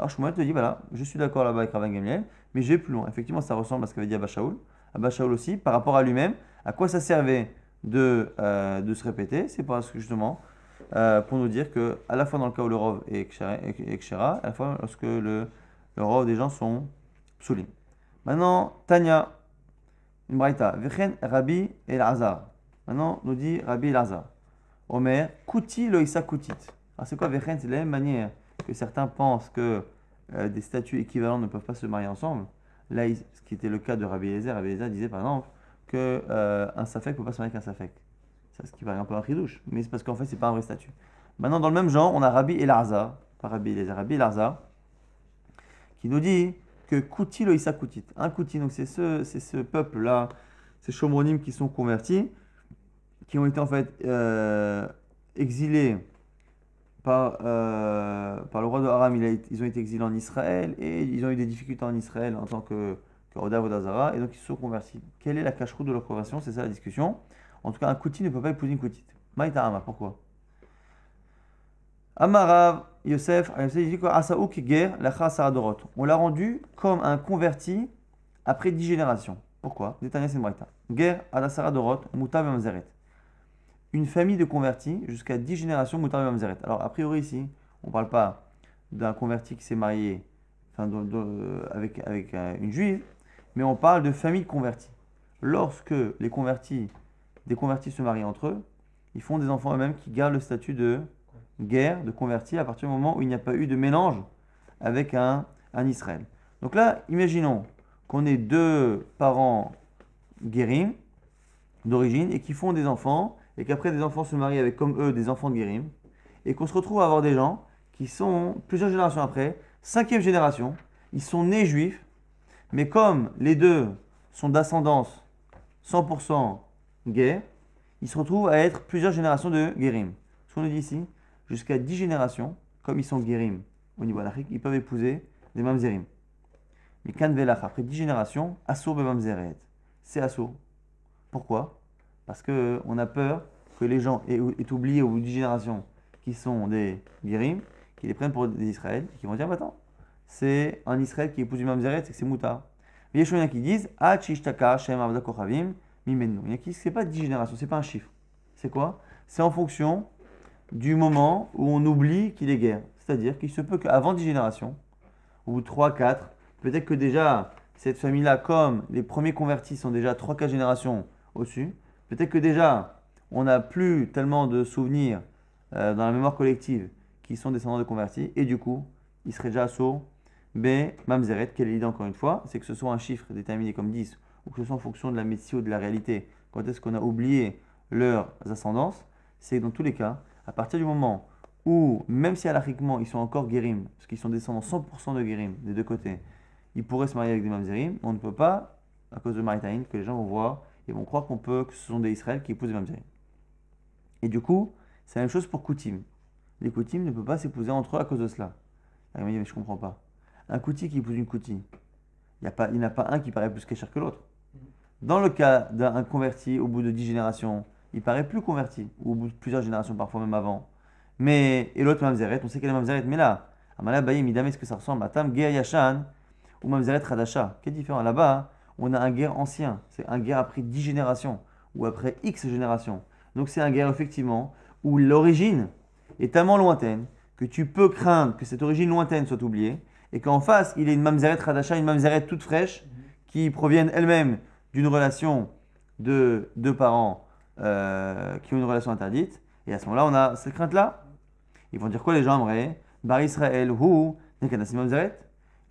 alors Shmuel te dit, voilà, je suis d'accord là-bas avec Ravan Gamliel, mais j'ai plus loin. Effectivement, ça ressemble à ce qu'avait dit Abba Shaoul. Abba Shaoul aussi, par rapport à lui-même, à quoi ça servait de, euh, de se répéter C'est parce que justement, euh, pour nous dire que, à la fois dans le cas où le Rov est Kshara, à la fois lorsque le, le des gens sont psoulim. Maintenant, Tanya, une braïta, Vechen Rabbi El Azar. Maintenant, nous dit Rabbi El Azar. Omer, Kuti Loïsa Kutit. Alors c'est quoi Vechen C'est la même manière que certains pensent que euh, des statuts équivalents ne peuvent pas se marier ensemble, là, ce qui était le cas de Rabbi Eliezer, Rabbi Eliezer disait par exemple qu'un euh, safek ne peut pas se marier qu'un safek. Ça, ce qui paraît un peu un chidouche, mais c'est parce qu'en fait, c'est pas un vrai statut. Maintenant, dans le même genre, on a Rabbi Elarza, Rabbi Eliezer, Rabbi qui nous dit que Koutil Oissa Un Kouti, donc c'est ce, ce peuple-là, ces chomronymes qui sont convertis, qui ont été en fait euh, exilés euh, par, le roi de Haram, ils ont été exilés en Israël et ils ont eu des difficultés en Israël en tant que, que et donc ils se sont convertis. Quelle est la cache-route de leur conversion C'est ça la discussion. En tout cas, un Kouti ne peut pas épouser une Koutite. Maïta Ama, pourquoi Amarav, Yosef, il dit On l'a rendu comme un converti après dix générations. Pourquoi Guerre à Guerre, sarah Dorot, Mouta une famille de convertis jusqu'à 10 générations Moutar Mamzeret. Alors, a priori, ici, on ne parle pas d'un converti qui s'est marié avec, avec euh, une juive, mais on parle de famille de convertis. Lorsque les convertis, des convertis se marient entre eux, ils font des enfants eux-mêmes qui gardent le statut de guerre, de convertis, à partir du moment où il n'y a pas eu de mélange avec un, un Israël. Donc là, imaginons qu'on ait deux parents guéris d'origine et qui font des enfants et qu'après des enfants se marient avec comme eux des enfants de Guérim, et qu'on se retrouve à avoir des gens qui sont, plusieurs générations après, cinquième génération, ils sont nés juifs, mais comme les deux sont d'ascendance 100% gay, ils se retrouvent à être plusieurs générations de guérim. Ce qu'on nous dit ici, jusqu'à 10 générations, comme ils sont guérim au niveau l'Afrique, ils peuvent épouser des mamzerim. Mais kanvelach, après 10 générations, assour les mamzeret. C'est assour. Pourquoi parce qu'on a peur que les gens aient, oublié au bout d'une générations qui sont des guérim, qui les prennent pour des Israël, et qui vont dire bah, attends, c'est un Israël qui épouse une mamzeret, c'est que c'est mouta. Mais il y des a qui disent Ah, Chishtaka, Shem, Kochavim, Mimenu. Il y a qui c'est pas 10 générations, c'est pas un chiffre. C'est quoi C'est en fonction du moment où on oublie qu'il est guerre. C'est-à-dire qu'il se peut qu'avant 10 générations, ou 3, 4, peut-être que déjà cette famille-là, comme les premiers convertis sont déjà 3, 4 générations au-dessus, Peut-être que déjà, on n'a plus tellement de souvenirs euh, dans la mémoire collective qui sont descendants de convertis, et du coup, il serait déjà sourd. Mais Mamzeret, quelle est l'idée encore une fois C'est que ce soit un chiffre déterminé comme 10, ou que ce soit en fonction de la médecine ou de la réalité, quand est-ce qu'on a oublié leurs ascendances, c'est que dans tous les cas, à partir du moment où, même si alachiquement ils sont encore guérim, parce qu'ils sont descendants 100% de guérim des deux côtés, ils pourraient se marier avec des mamzerim, on ne peut pas, à cause de Maritain, que les gens vont voir on croit qu'on peut, que ce sont des Israël qui épousent des Et du coup, c'est la même chose pour Koutim. Les Koutim ne peuvent pas s'épouser entre eux à cause de cela. Ah, il mais je comprends pas. Un Kouti qui épouse une Kouti, il n'y en a pas un qui paraît plus cachère que l'autre. Dans le cas d'un converti, au bout de dix générations, il paraît plus converti, ou au bout de plusieurs générations, parfois même avant. Mais, et l'autre Mamzeret, on sait qu'elle est Mamzeret, mais là, Amala Bayim, ah, est-ce que ça ressemble à Tam Yashan ou Mamzeret qui est différent Là-bas, on a un guerre ancien. C'est un guerre après 10 générations ou après X générations. Donc c'est un guerre effectivement où l'origine est tellement lointaine que tu peux craindre que cette origine lointaine soit oubliée et qu'en face, il y ait une mamzeret à une mamzeret toute fraîche qui provienne elle-même d'une relation de deux parents euh, qui ont une relation interdite. Et à ce moment-là, on a cette crainte-là. Ils vont dire quoi les gens aimeraient Bar Israël, ou Mamzeret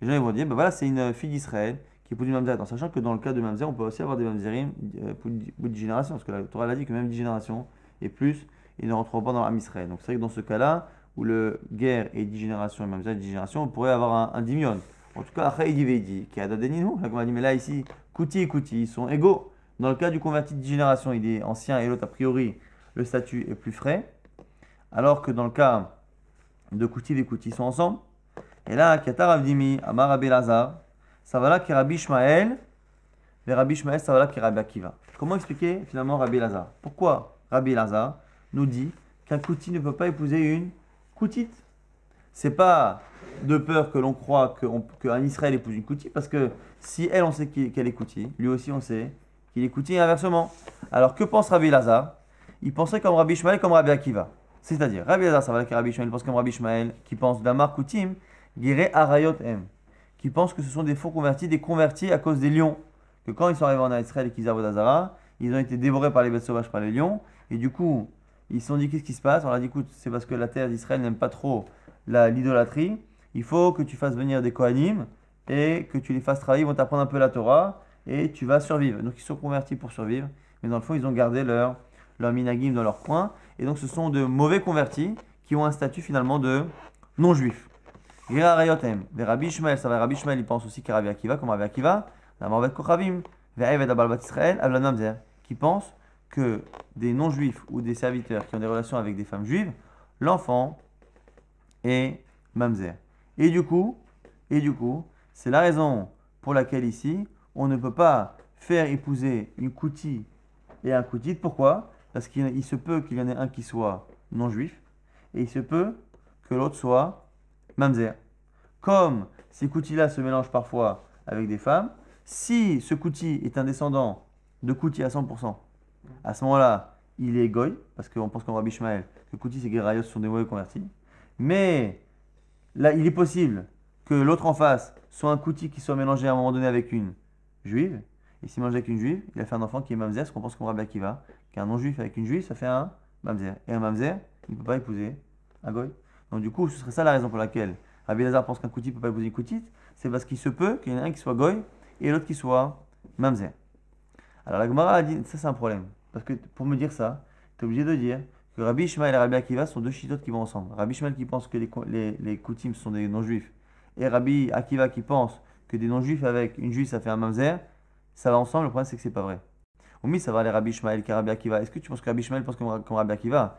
Les gens vont dire, ben voilà, c'est une fille d'Israël qui pour une mamzat, en sachant que dans le cas de mamzer, on peut aussi avoir des mamzerim euh, pour 10 générations, parce que la Torah l'a dit que même 10 générations et plus, ils ne rentreront pas dans la Israël. Donc c'est vrai que dans ce cas-là, où le guerre est 10 générations et mamzer 10 générations, on pourrait avoir un, dimion. En tout cas, Achaïdi qui a Dadeninu, là comme on dit, mais là ici, Kouti et Kouti, ils sont égaux. Dans le cas du converti de 10 générations, il est ancien et l'autre, a priori, le statut est plus frais. Alors que dans le cas de Kouti, les Kouti sont ensemble. Et là, Katar Ravdimi, Amar Abelazar, y qui Rabbi Ishmael, et Rabbi Ishmael, y qui Rabbi Akiva. Comment expliquer finalement Rabbi Lazar Pourquoi Rabbi Lazar nous dit qu'un kouti ne peut pas épouser une koutite C'est pas de peur que l'on croit qu'un Israël épouse une koutite, parce que si elle, on sait qu'elle est koutite, lui aussi, on sait qu'il est koutite, et inversement. Alors que pense Rabbi Lazar Il penserait comme Rabbi Ishmael, comme Rabbi Akiva. C'est-à-dire, Rabbi Lazar, ça va a Rabbi Ishmael pense comme Rabbi Ishmael, qui pense Damar Koutim, guéré Arayot M qui pensent que ce sont des faux convertis, des convertis à cause des lions. Que quand ils sont arrivés en Israël et qu'ils à Azara, ils ont été dévorés par les bêtes sauvages, par les lions. Et du coup, ils se sont dit qu'est-ce qui se passe On leur a dit écoute, c'est parce que la terre d'Israël n'aime pas trop l'idolâtrie. Il faut que tu fasses venir des Kohanim et que tu les fasses travailler. Ils vont t'apprendre un peu la Torah et tu vas survivre. Donc ils sont convertis pour survivre. Mais dans le fond, ils ont gardé leur, leur minagim dans leur coin. Et donc ce sont de mauvais convertis qui ont un statut finalement de non-juifs. Rabbi ça va, Rabbi il pense aussi Rabbi comme Rabbi Akiva, qui pense que des non-juifs ou des serviteurs qui ont des relations avec des femmes juives, l'enfant est Mamzer. Et du coup, et du coup, c'est la raison pour laquelle ici, on ne peut pas faire épouser une kouti et un koutite. Pourquoi Parce qu'il se peut qu'il y en ait un qui soit non-juif, et il se peut que l'autre soit Mamzer. Comme ces koutis là se mélangent parfois avec des femmes, si ce Kouti est un descendant de Kouti à 100%, à ce moment-là, il est Goy, parce qu'on pense qu'en Rabbi Ishmael, que Kouti et Gerayos sont des convertis. Mais là, il est possible que l'autre en face soit un Kouti qui soit mélangé à un moment donné avec une juive. Et s'il mange avec une juive, il a fait un enfant qui est Mamzer, ce qu'on pense qu'on Rabbi Akiva, qu'un non-juif avec une juive, ça fait un Mamzer. Et un Mamzer, il ne peut pas épouser un Goy. Donc du coup, ce serait ça la raison pour laquelle Rabbi Lazar pense qu'un koutit ne peut pas épouser une koutite, c'est parce qu'il se peut qu'il y en ait un qui soit goy et l'autre qui soit mamzer. Alors la Gemara a dit, ça c'est un problème, parce que pour me dire ça, tu es obligé de dire que Rabbi Ishmael et Rabbi Akiva sont deux chitotes qui vont ensemble. Rabbi Ishmael qui pense que les, les, koutim sont des non-juifs, et Rabbi Akiva qui pense que des non-juifs avec une juive ça fait un mamzer, ça va ensemble, le problème c'est que c'est pas vrai. Oumi, ça va aller Rabbi Ishmael, et Rabbi Akiva. Est-ce que tu penses que Rabbi Ishmael pense comme, comme Rabbi Akiva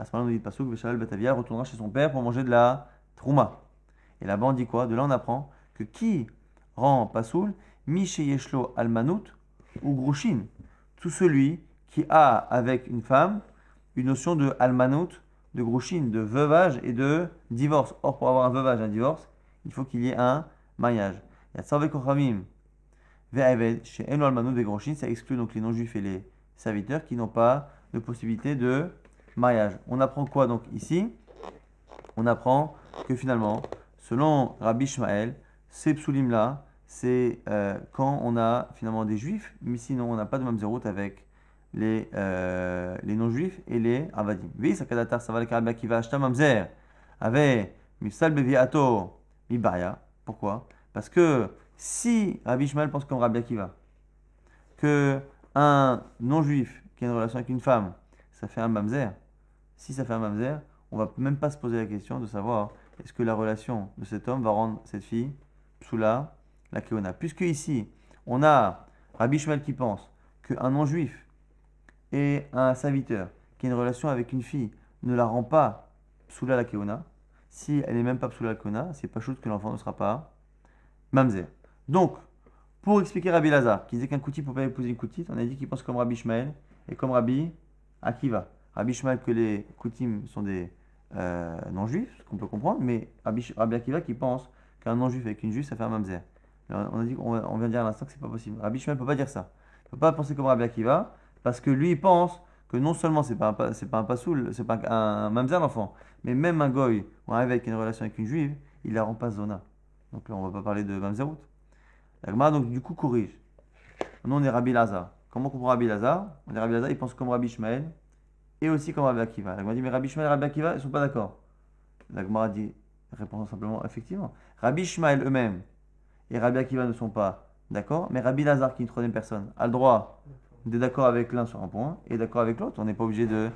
À ce moment-là, on dit que Veshaal Batavia retournera chez son père pour manger de la Trouma. Et là-bas, on dit quoi De là, on apprend que qui rend Passoul Pasoul Yeshlo Almanout ou Grouchine. Tout celui qui a avec une femme une notion de Almanout, de Grouchine, de veuvage et de divorce. Or, pour avoir un veuvage, un divorce, il faut qu'il y ait un mariage. chez Almanout et Grouchine, ça exclut donc les non-juifs et les serviteurs qui n'ont pas de possibilité de mariage. On apprend quoi donc ici On apprend que finalement, selon Rabbi Ishmael, ces psoulim-là, c'est euh, quand on a finalement des juifs, mais sinon on n'a pas de mamzerout avec les, euh, les non-juifs et les avadim. Oui, ça va le qui va acheter mamzer avec mifsal beviato Pourquoi Parce que si Rabbi Ishmael pense comme Rabbi Akiva, que un non-juif qui a une relation avec une femme, ça fait un mamzer. Si ça fait un mamzer, on va même pas se poser la question de savoir hein, est-ce que la relation de cet homme va rendre cette fille psoula la keona. Puisque ici, on a Rabbi Shmuel qui pense qu'un non-juif et un serviteur qui a une relation avec une fille ne la rend pas psoula la keona, si elle n'est même pas psoula la keona, c'est pas chouette que l'enfant ne sera pas mamzer. Donc, pour expliquer Rabbi Lazar, qui disait qu'un kouti ne peut pas épouser une koutite, on a dit qu'il pense comme Rabbi Shmuel et comme Rabbi Akiva. Rabbi Shmuel que les Koutim sont des euh, non-juifs, ce qu'on peut comprendre, mais Rabbi, Akiva qui pense qu'un non-juif avec une juive, ça fait un mamzer. on, a dit, on, vient de dire à l'instant que c'est pas possible. Rabbi Shmuel ne peut pas dire ça. Il ne peut pas penser comme Rabbi Akiva, parce que lui, il pense que non seulement c'est pas pas un pasoul, c'est pas un, mamzer l'enfant, mais même un goy, on arrive avec une relation avec une juive, il la rend pas zona. Donc là, on va pas parler de mamzerout. L'agma donc du coup corrige. Nous, on est Rabbi Laza. Comment comprend Rabbi Lazar On dit Rabbi Lazar, il pense comme Rabbi Ishmael et aussi comme Rabbi Akiva. La dit Mais Rabbi Ishmael et Rabbi Akiva, ils ne sont pas d'accord. La dit répondant simplement Effectivement. Rabbi Ishmael eux-mêmes et Rabbi Akiva ne sont pas d'accord, mais Rabbi Lazar, qui est une troisième personne, a le droit d'être d'accord avec l'un sur un point et d'accord avec l'autre. On n'est pas obligé de,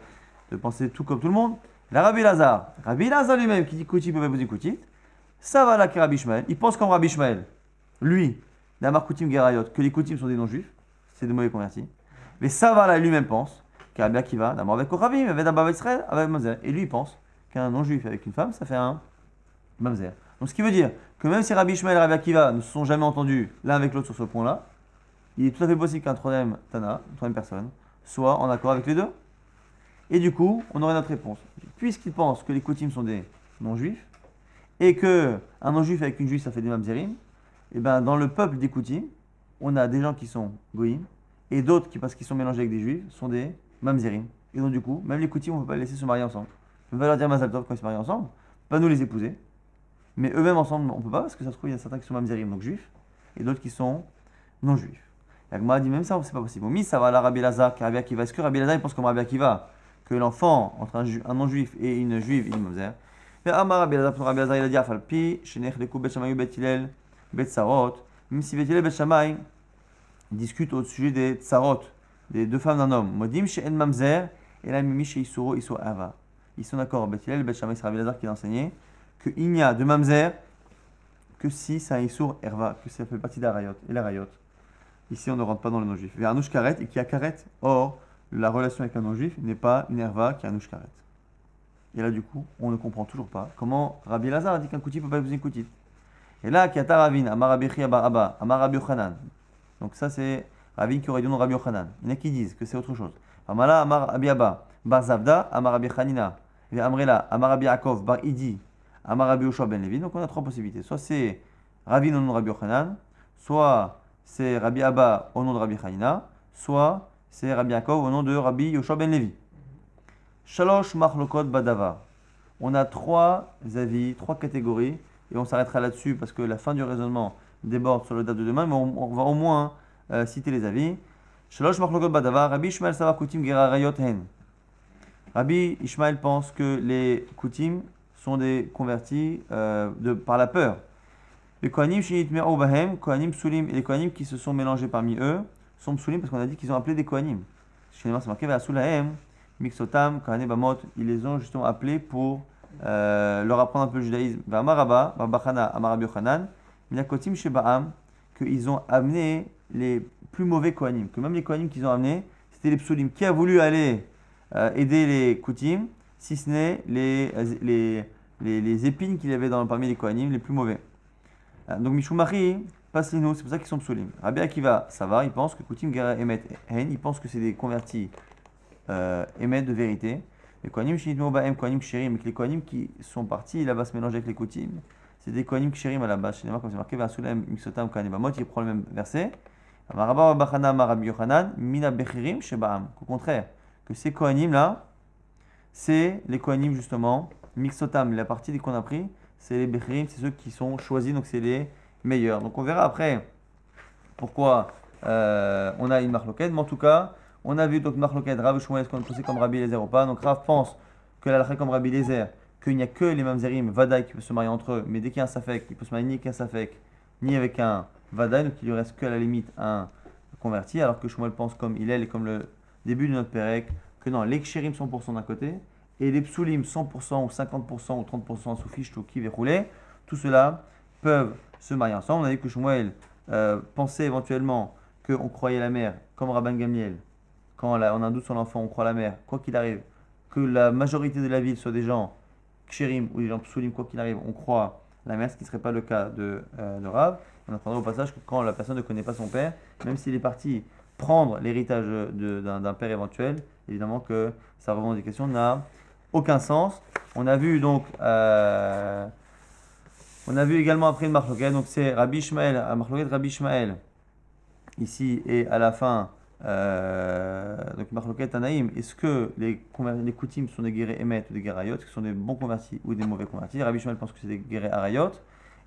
penser tout comme tout le monde. La Rabbi Lazar, Rabbi Lazar lui-même qui dit Kouti, pouvez vous écouter, ça va là que Rabbi Ishmael. Il pense comme Rabbi Ishmael. Lui, Damar Koutim Gerayot, que les Koutim sont des non-juifs c'est de mauvais convertis. Mais ça va là lui-même pense qu'un Rabbi qui va d'abord avec Koravim, avec d'abord avec Israël, avec Mamzer. Et lui, il pense qu'un non-juif avec une femme, ça fait un Mamzer. Donc ce qui veut dire que même si Rabbi Ishmael et Rabbi Akiva ne se sont jamais entendus l'un avec l'autre sur ce point-là, il est tout à fait possible qu'un troisième Tana, une troisième personne, soit en accord avec les deux. Et du coup, on aurait notre réponse. Puisqu'il pense que les coutumes sont des non-juifs, et que un non-juif avec une juive, ça fait des mamzerim, et eh ben dans le peuple des coutumes, on a des gens qui sont goyim, et d'autres qui, parce qu'ils sont mélangés avec des juifs, sont des mamzerim. Et donc, du coup, même les koutim, on ne peut pas les laisser se marier ensemble. On ne peut pas leur dire Mazal Tov quand ils se marient ensemble, pas nous les épouser. Mais eux-mêmes ensemble, on ne peut pas, parce que ça se trouve, il y a certains qui sont mamzerim, donc juifs, et d'autres qui sont non-juifs. L'Agma dit même ça, c'est pas possible. Mais ça va la Rabbi Lazar, Rabbi Akiva. Est-ce que Rabbi Lazar, il pense comme Rabbi Akiva, que l'enfant entre un, non-juif et une juive, il est mamzer Mais Amar Rabbi Lazar, Rabbi Lazar, il a dit Afalpi, Shenech, Lekou, Bet Bet Bet même si Bet Bet discute au sujet des tsarot, des deux femmes d'un homme. Modim chez Mamzer, et la Mimi chez Isuro, Ils sont d'accord, Bethilel, Beth Rabbi Lazar qui enseigné, qu'il n'y a de Mamzer que si c'est un Isur Erva, que ça fait partie de Et la Rayot, ici on ne rentre pas dans le non-juif. Il y a un Karet et qui a Karet. Or, la relation avec un non-juif n'est pas une Erva qui a un Karet. Et là, du coup, on ne comprend toujours pas comment Rabbi Lazar a dit qu'un kouti ne peut pas épouser une koutit. Et là, Kiata Ravin, Amar Abba, Amar Rabbi donc ça, c'est Ravin qui aurait du nom Rabbi Yochanan. Il y en a qui disent que c'est autre chose. Amala Amar Bar Amar Rabbi Amrela, Amar Rabbi Bar Idi, Amar Rabbi Yoshua ben Levi. Donc on a trois possibilités. Soit c'est Ravin au nom de Rabbi Yochanan, soit c'est Rabbi Abba au nom de Rabbi Chanina, soit c'est Rabbi Akov au nom de Rabbi Yoshua ben Levi. Shalosh Machlokot Badava. On a trois avis, trois catégories, et on s'arrêtera là-dessus parce que la fin du raisonnement déborde sur le date de demain, mais on, on va au moins euh, citer les avis. Shalosh Machlokot Badavar, Rabbi Ishmael Savar Koutim Gerarayot Hen. Rabbi Ishmael pense que les Koutim sont des convertis euh, de, par la peur. Les Kohanim Shinitme'o Bahem, Kohanim Soulim, et les Kohanim qui se sont mélangés parmi eux sont Soulim parce qu'on a dit qu'ils ont appelé des Kohanim. Chez c'est marqué Vasulahem, Mixotam, Kohanim Bamot, ils les ont justement appelés pour euh, leur apprendre un peu le judaïsme. Vamaraba, Vabachana, Amarabi Yochanan. Il y a Koutim chez Baam, qu'ils ont amené les plus mauvais Kohanim, que même les Kohanim qu'ils ont amenés, c'était les psoulim. Qui a voulu aller euh, aider les Koutim, si ce n'est les, les, les, épines qu'il y avait dans, parmi les Kohanim, les plus mauvais euh, Donc Mishumari Paslino, nous, c'est pour ça qu'ils sont Psolim. Rabbi Akiva, ça va, il pense que Koutim Gera, Emet Hen, il pense que c'est des convertis euh, Emet de vérité. Les Kohanim, chez Baem, Kohanim Shirim, mais les Kohanim qui sont partis là-bas se mélanger avec les Koutim c'est des Kohanim Kshérim à la base. comme c'est marqué, Vasulem Miksotam Kohanibamot, il prend le même verset. Bachana Mina Au contraire, que ces Kohanim là, c'est les Kohanim justement, Miksotam, la partie qu'on a pris, c'est les Bechirim, c'est ceux qui sont choisis, donc c'est les meilleurs. Donc on verra après pourquoi euh, on a une marloquette, mais en tout cas, on a vu donc marloquette, Rav Shmuel, ce qu'on trouve comme Rabbi Lézer ou pas. Donc Rav pense que la comme Rabbi Lézer, qu'il n'y a que les mamzerim, vadaï, qui peuvent se marier entre eux, mais dès qu'il y a un safek, il peut se marier ni avec un safek, ni avec un vadaï, donc il lui reste que la limite un converti, alors que Shmuel pense comme il est, et comme le début de notre Pérec, que non, les kshérim 100% d'un côté, et les psulim 100% ou 50% ou 30% sous fiche, tout qui va rouler, tout cela peuvent se marier ensemble. On a dit que Shmuel euh, pensait éventuellement qu'on croyait la mère, comme Rabban Gamiel, quand on a un doute sur l'enfant, on croit la mère, quoi qu'il arrive, que la majorité de la ville soit des gens kshérim, ou les gens quoi qu'il arrive, on croit la mère, ce qui ne serait pas le cas de, euh, Rav. On apprendra au passage que quand la personne ne connaît pas son père, même s'il est parti prendre l'héritage d'un père éventuel, évidemment que sa revendication n'a aucun sens. On a vu donc. Euh, on a vu également après le Marloquet, donc c'est Rabbi Ishmael, euh, Rabbi Ishmael, ici et à la fin euh, donc, Marloket Tanaïm, est-ce que les, les sont des guérés emet ou des guérés est qui sont des bons convertis ou des mauvais convertis Rabbi Shmuel pense que c'est des guérés arayot.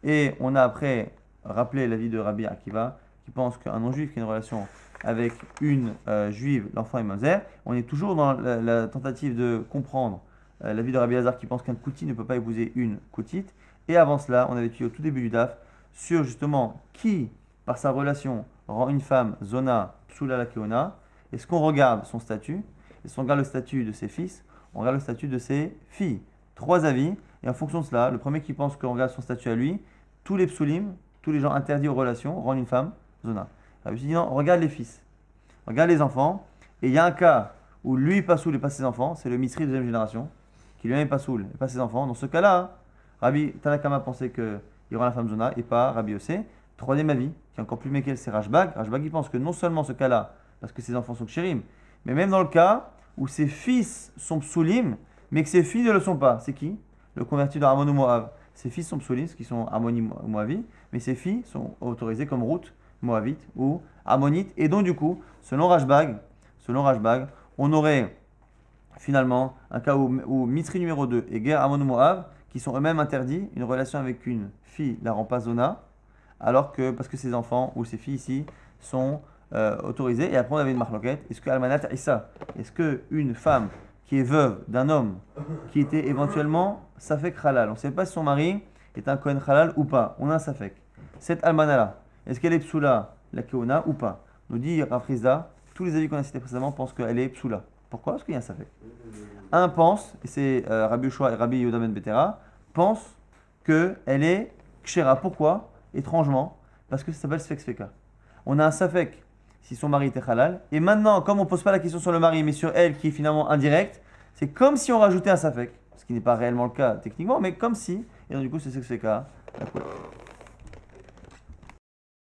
Et on a après rappelé l'avis de Rabbi Akiva, qui pense qu'un non-juif qui a une relation avec une euh, juive, l'enfant est mazer. On est toujours dans la, tentative de comprendre la euh, l'avis de Rabbi Azar qui pense qu'un kouti ne peut pas épouser une koutite. Et avant cela, on avait étudié au tout début du DAF sur justement qui, par sa relation, rend une femme zona Psula la Est-ce qu'on regarde son statut Est-ce qu'on regarde le statut de ses fils On regarde le statut de ses filles. Trois avis. Et en fonction de cela, le premier qui pense qu'on regarde son statut à lui, tous les psulim, tous les gens interdits aux relations, rendent une femme zona. Rabbi dit non, regarde les fils, regarde les enfants. Et il y a un cas où lui pas soul et pas ses enfants, c'est le misri de deuxième génération, qui lui-même pas soul et pas ses enfants. Dans ce cas-là, Rabbi Tanakama pensé qu'il rend la femme zona et pas Rabbi Troisième avis, qui est encore plus méquel, c'est Rajbag. Rajbag pense que non seulement ce cas-là, parce que ses enfants sont chérim, mais même dans le cas où ses fils sont psoulim, mais que ses filles ne le sont pas. C'est qui Le converti de Amon ou Ses fils sont psoulim, qui sont Amon ou mais ses filles sont autorisées comme route Moavite ou Amonite. Et donc, du coup, selon Rajbag, selon on aurait finalement un cas où, Mitri numéro 2 et Guerre Amon ou qui sont eux-mêmes interdits, une relation avec une fille, la rend zona, alors que parce que ses enfants ou ses filles ici sont euh, autorisés. Et après, on avait une marloquette. Est-ce que Almanat est-ce que une femme qui est veuve d'un homme qui était éventuellement Safek Halal, on ne sait pas si son mari est un Kohen Halal ou pas, on a un Safek. Cette Almana-là, est-ce qu'elle est Psula, la Keona ou pas Nous dit Rafrizda, tous les avis qu'on a cités précédemment pensent qu'elle est Psula. Pourquoi Parce qu'il y a un Safek. Un pense, et c'est euh, Rabbi Ushua et Rabbi Yodamen Betera, pense qu'elle est Kshera. Pourquoi étrangement, parce que ça s'appelle Sfek Sfeka. On a un Safek si son mari était halal. Et maintenant, comme on ne pose pas la question sur le mari, mais sur elle qui est finalement indirecte, c'est comme si on rajoutait un Safek, ce qui n'est pas réellement le cas techniquement, mais comme si. Et donc, du coup, c'est Sfek Sfeka.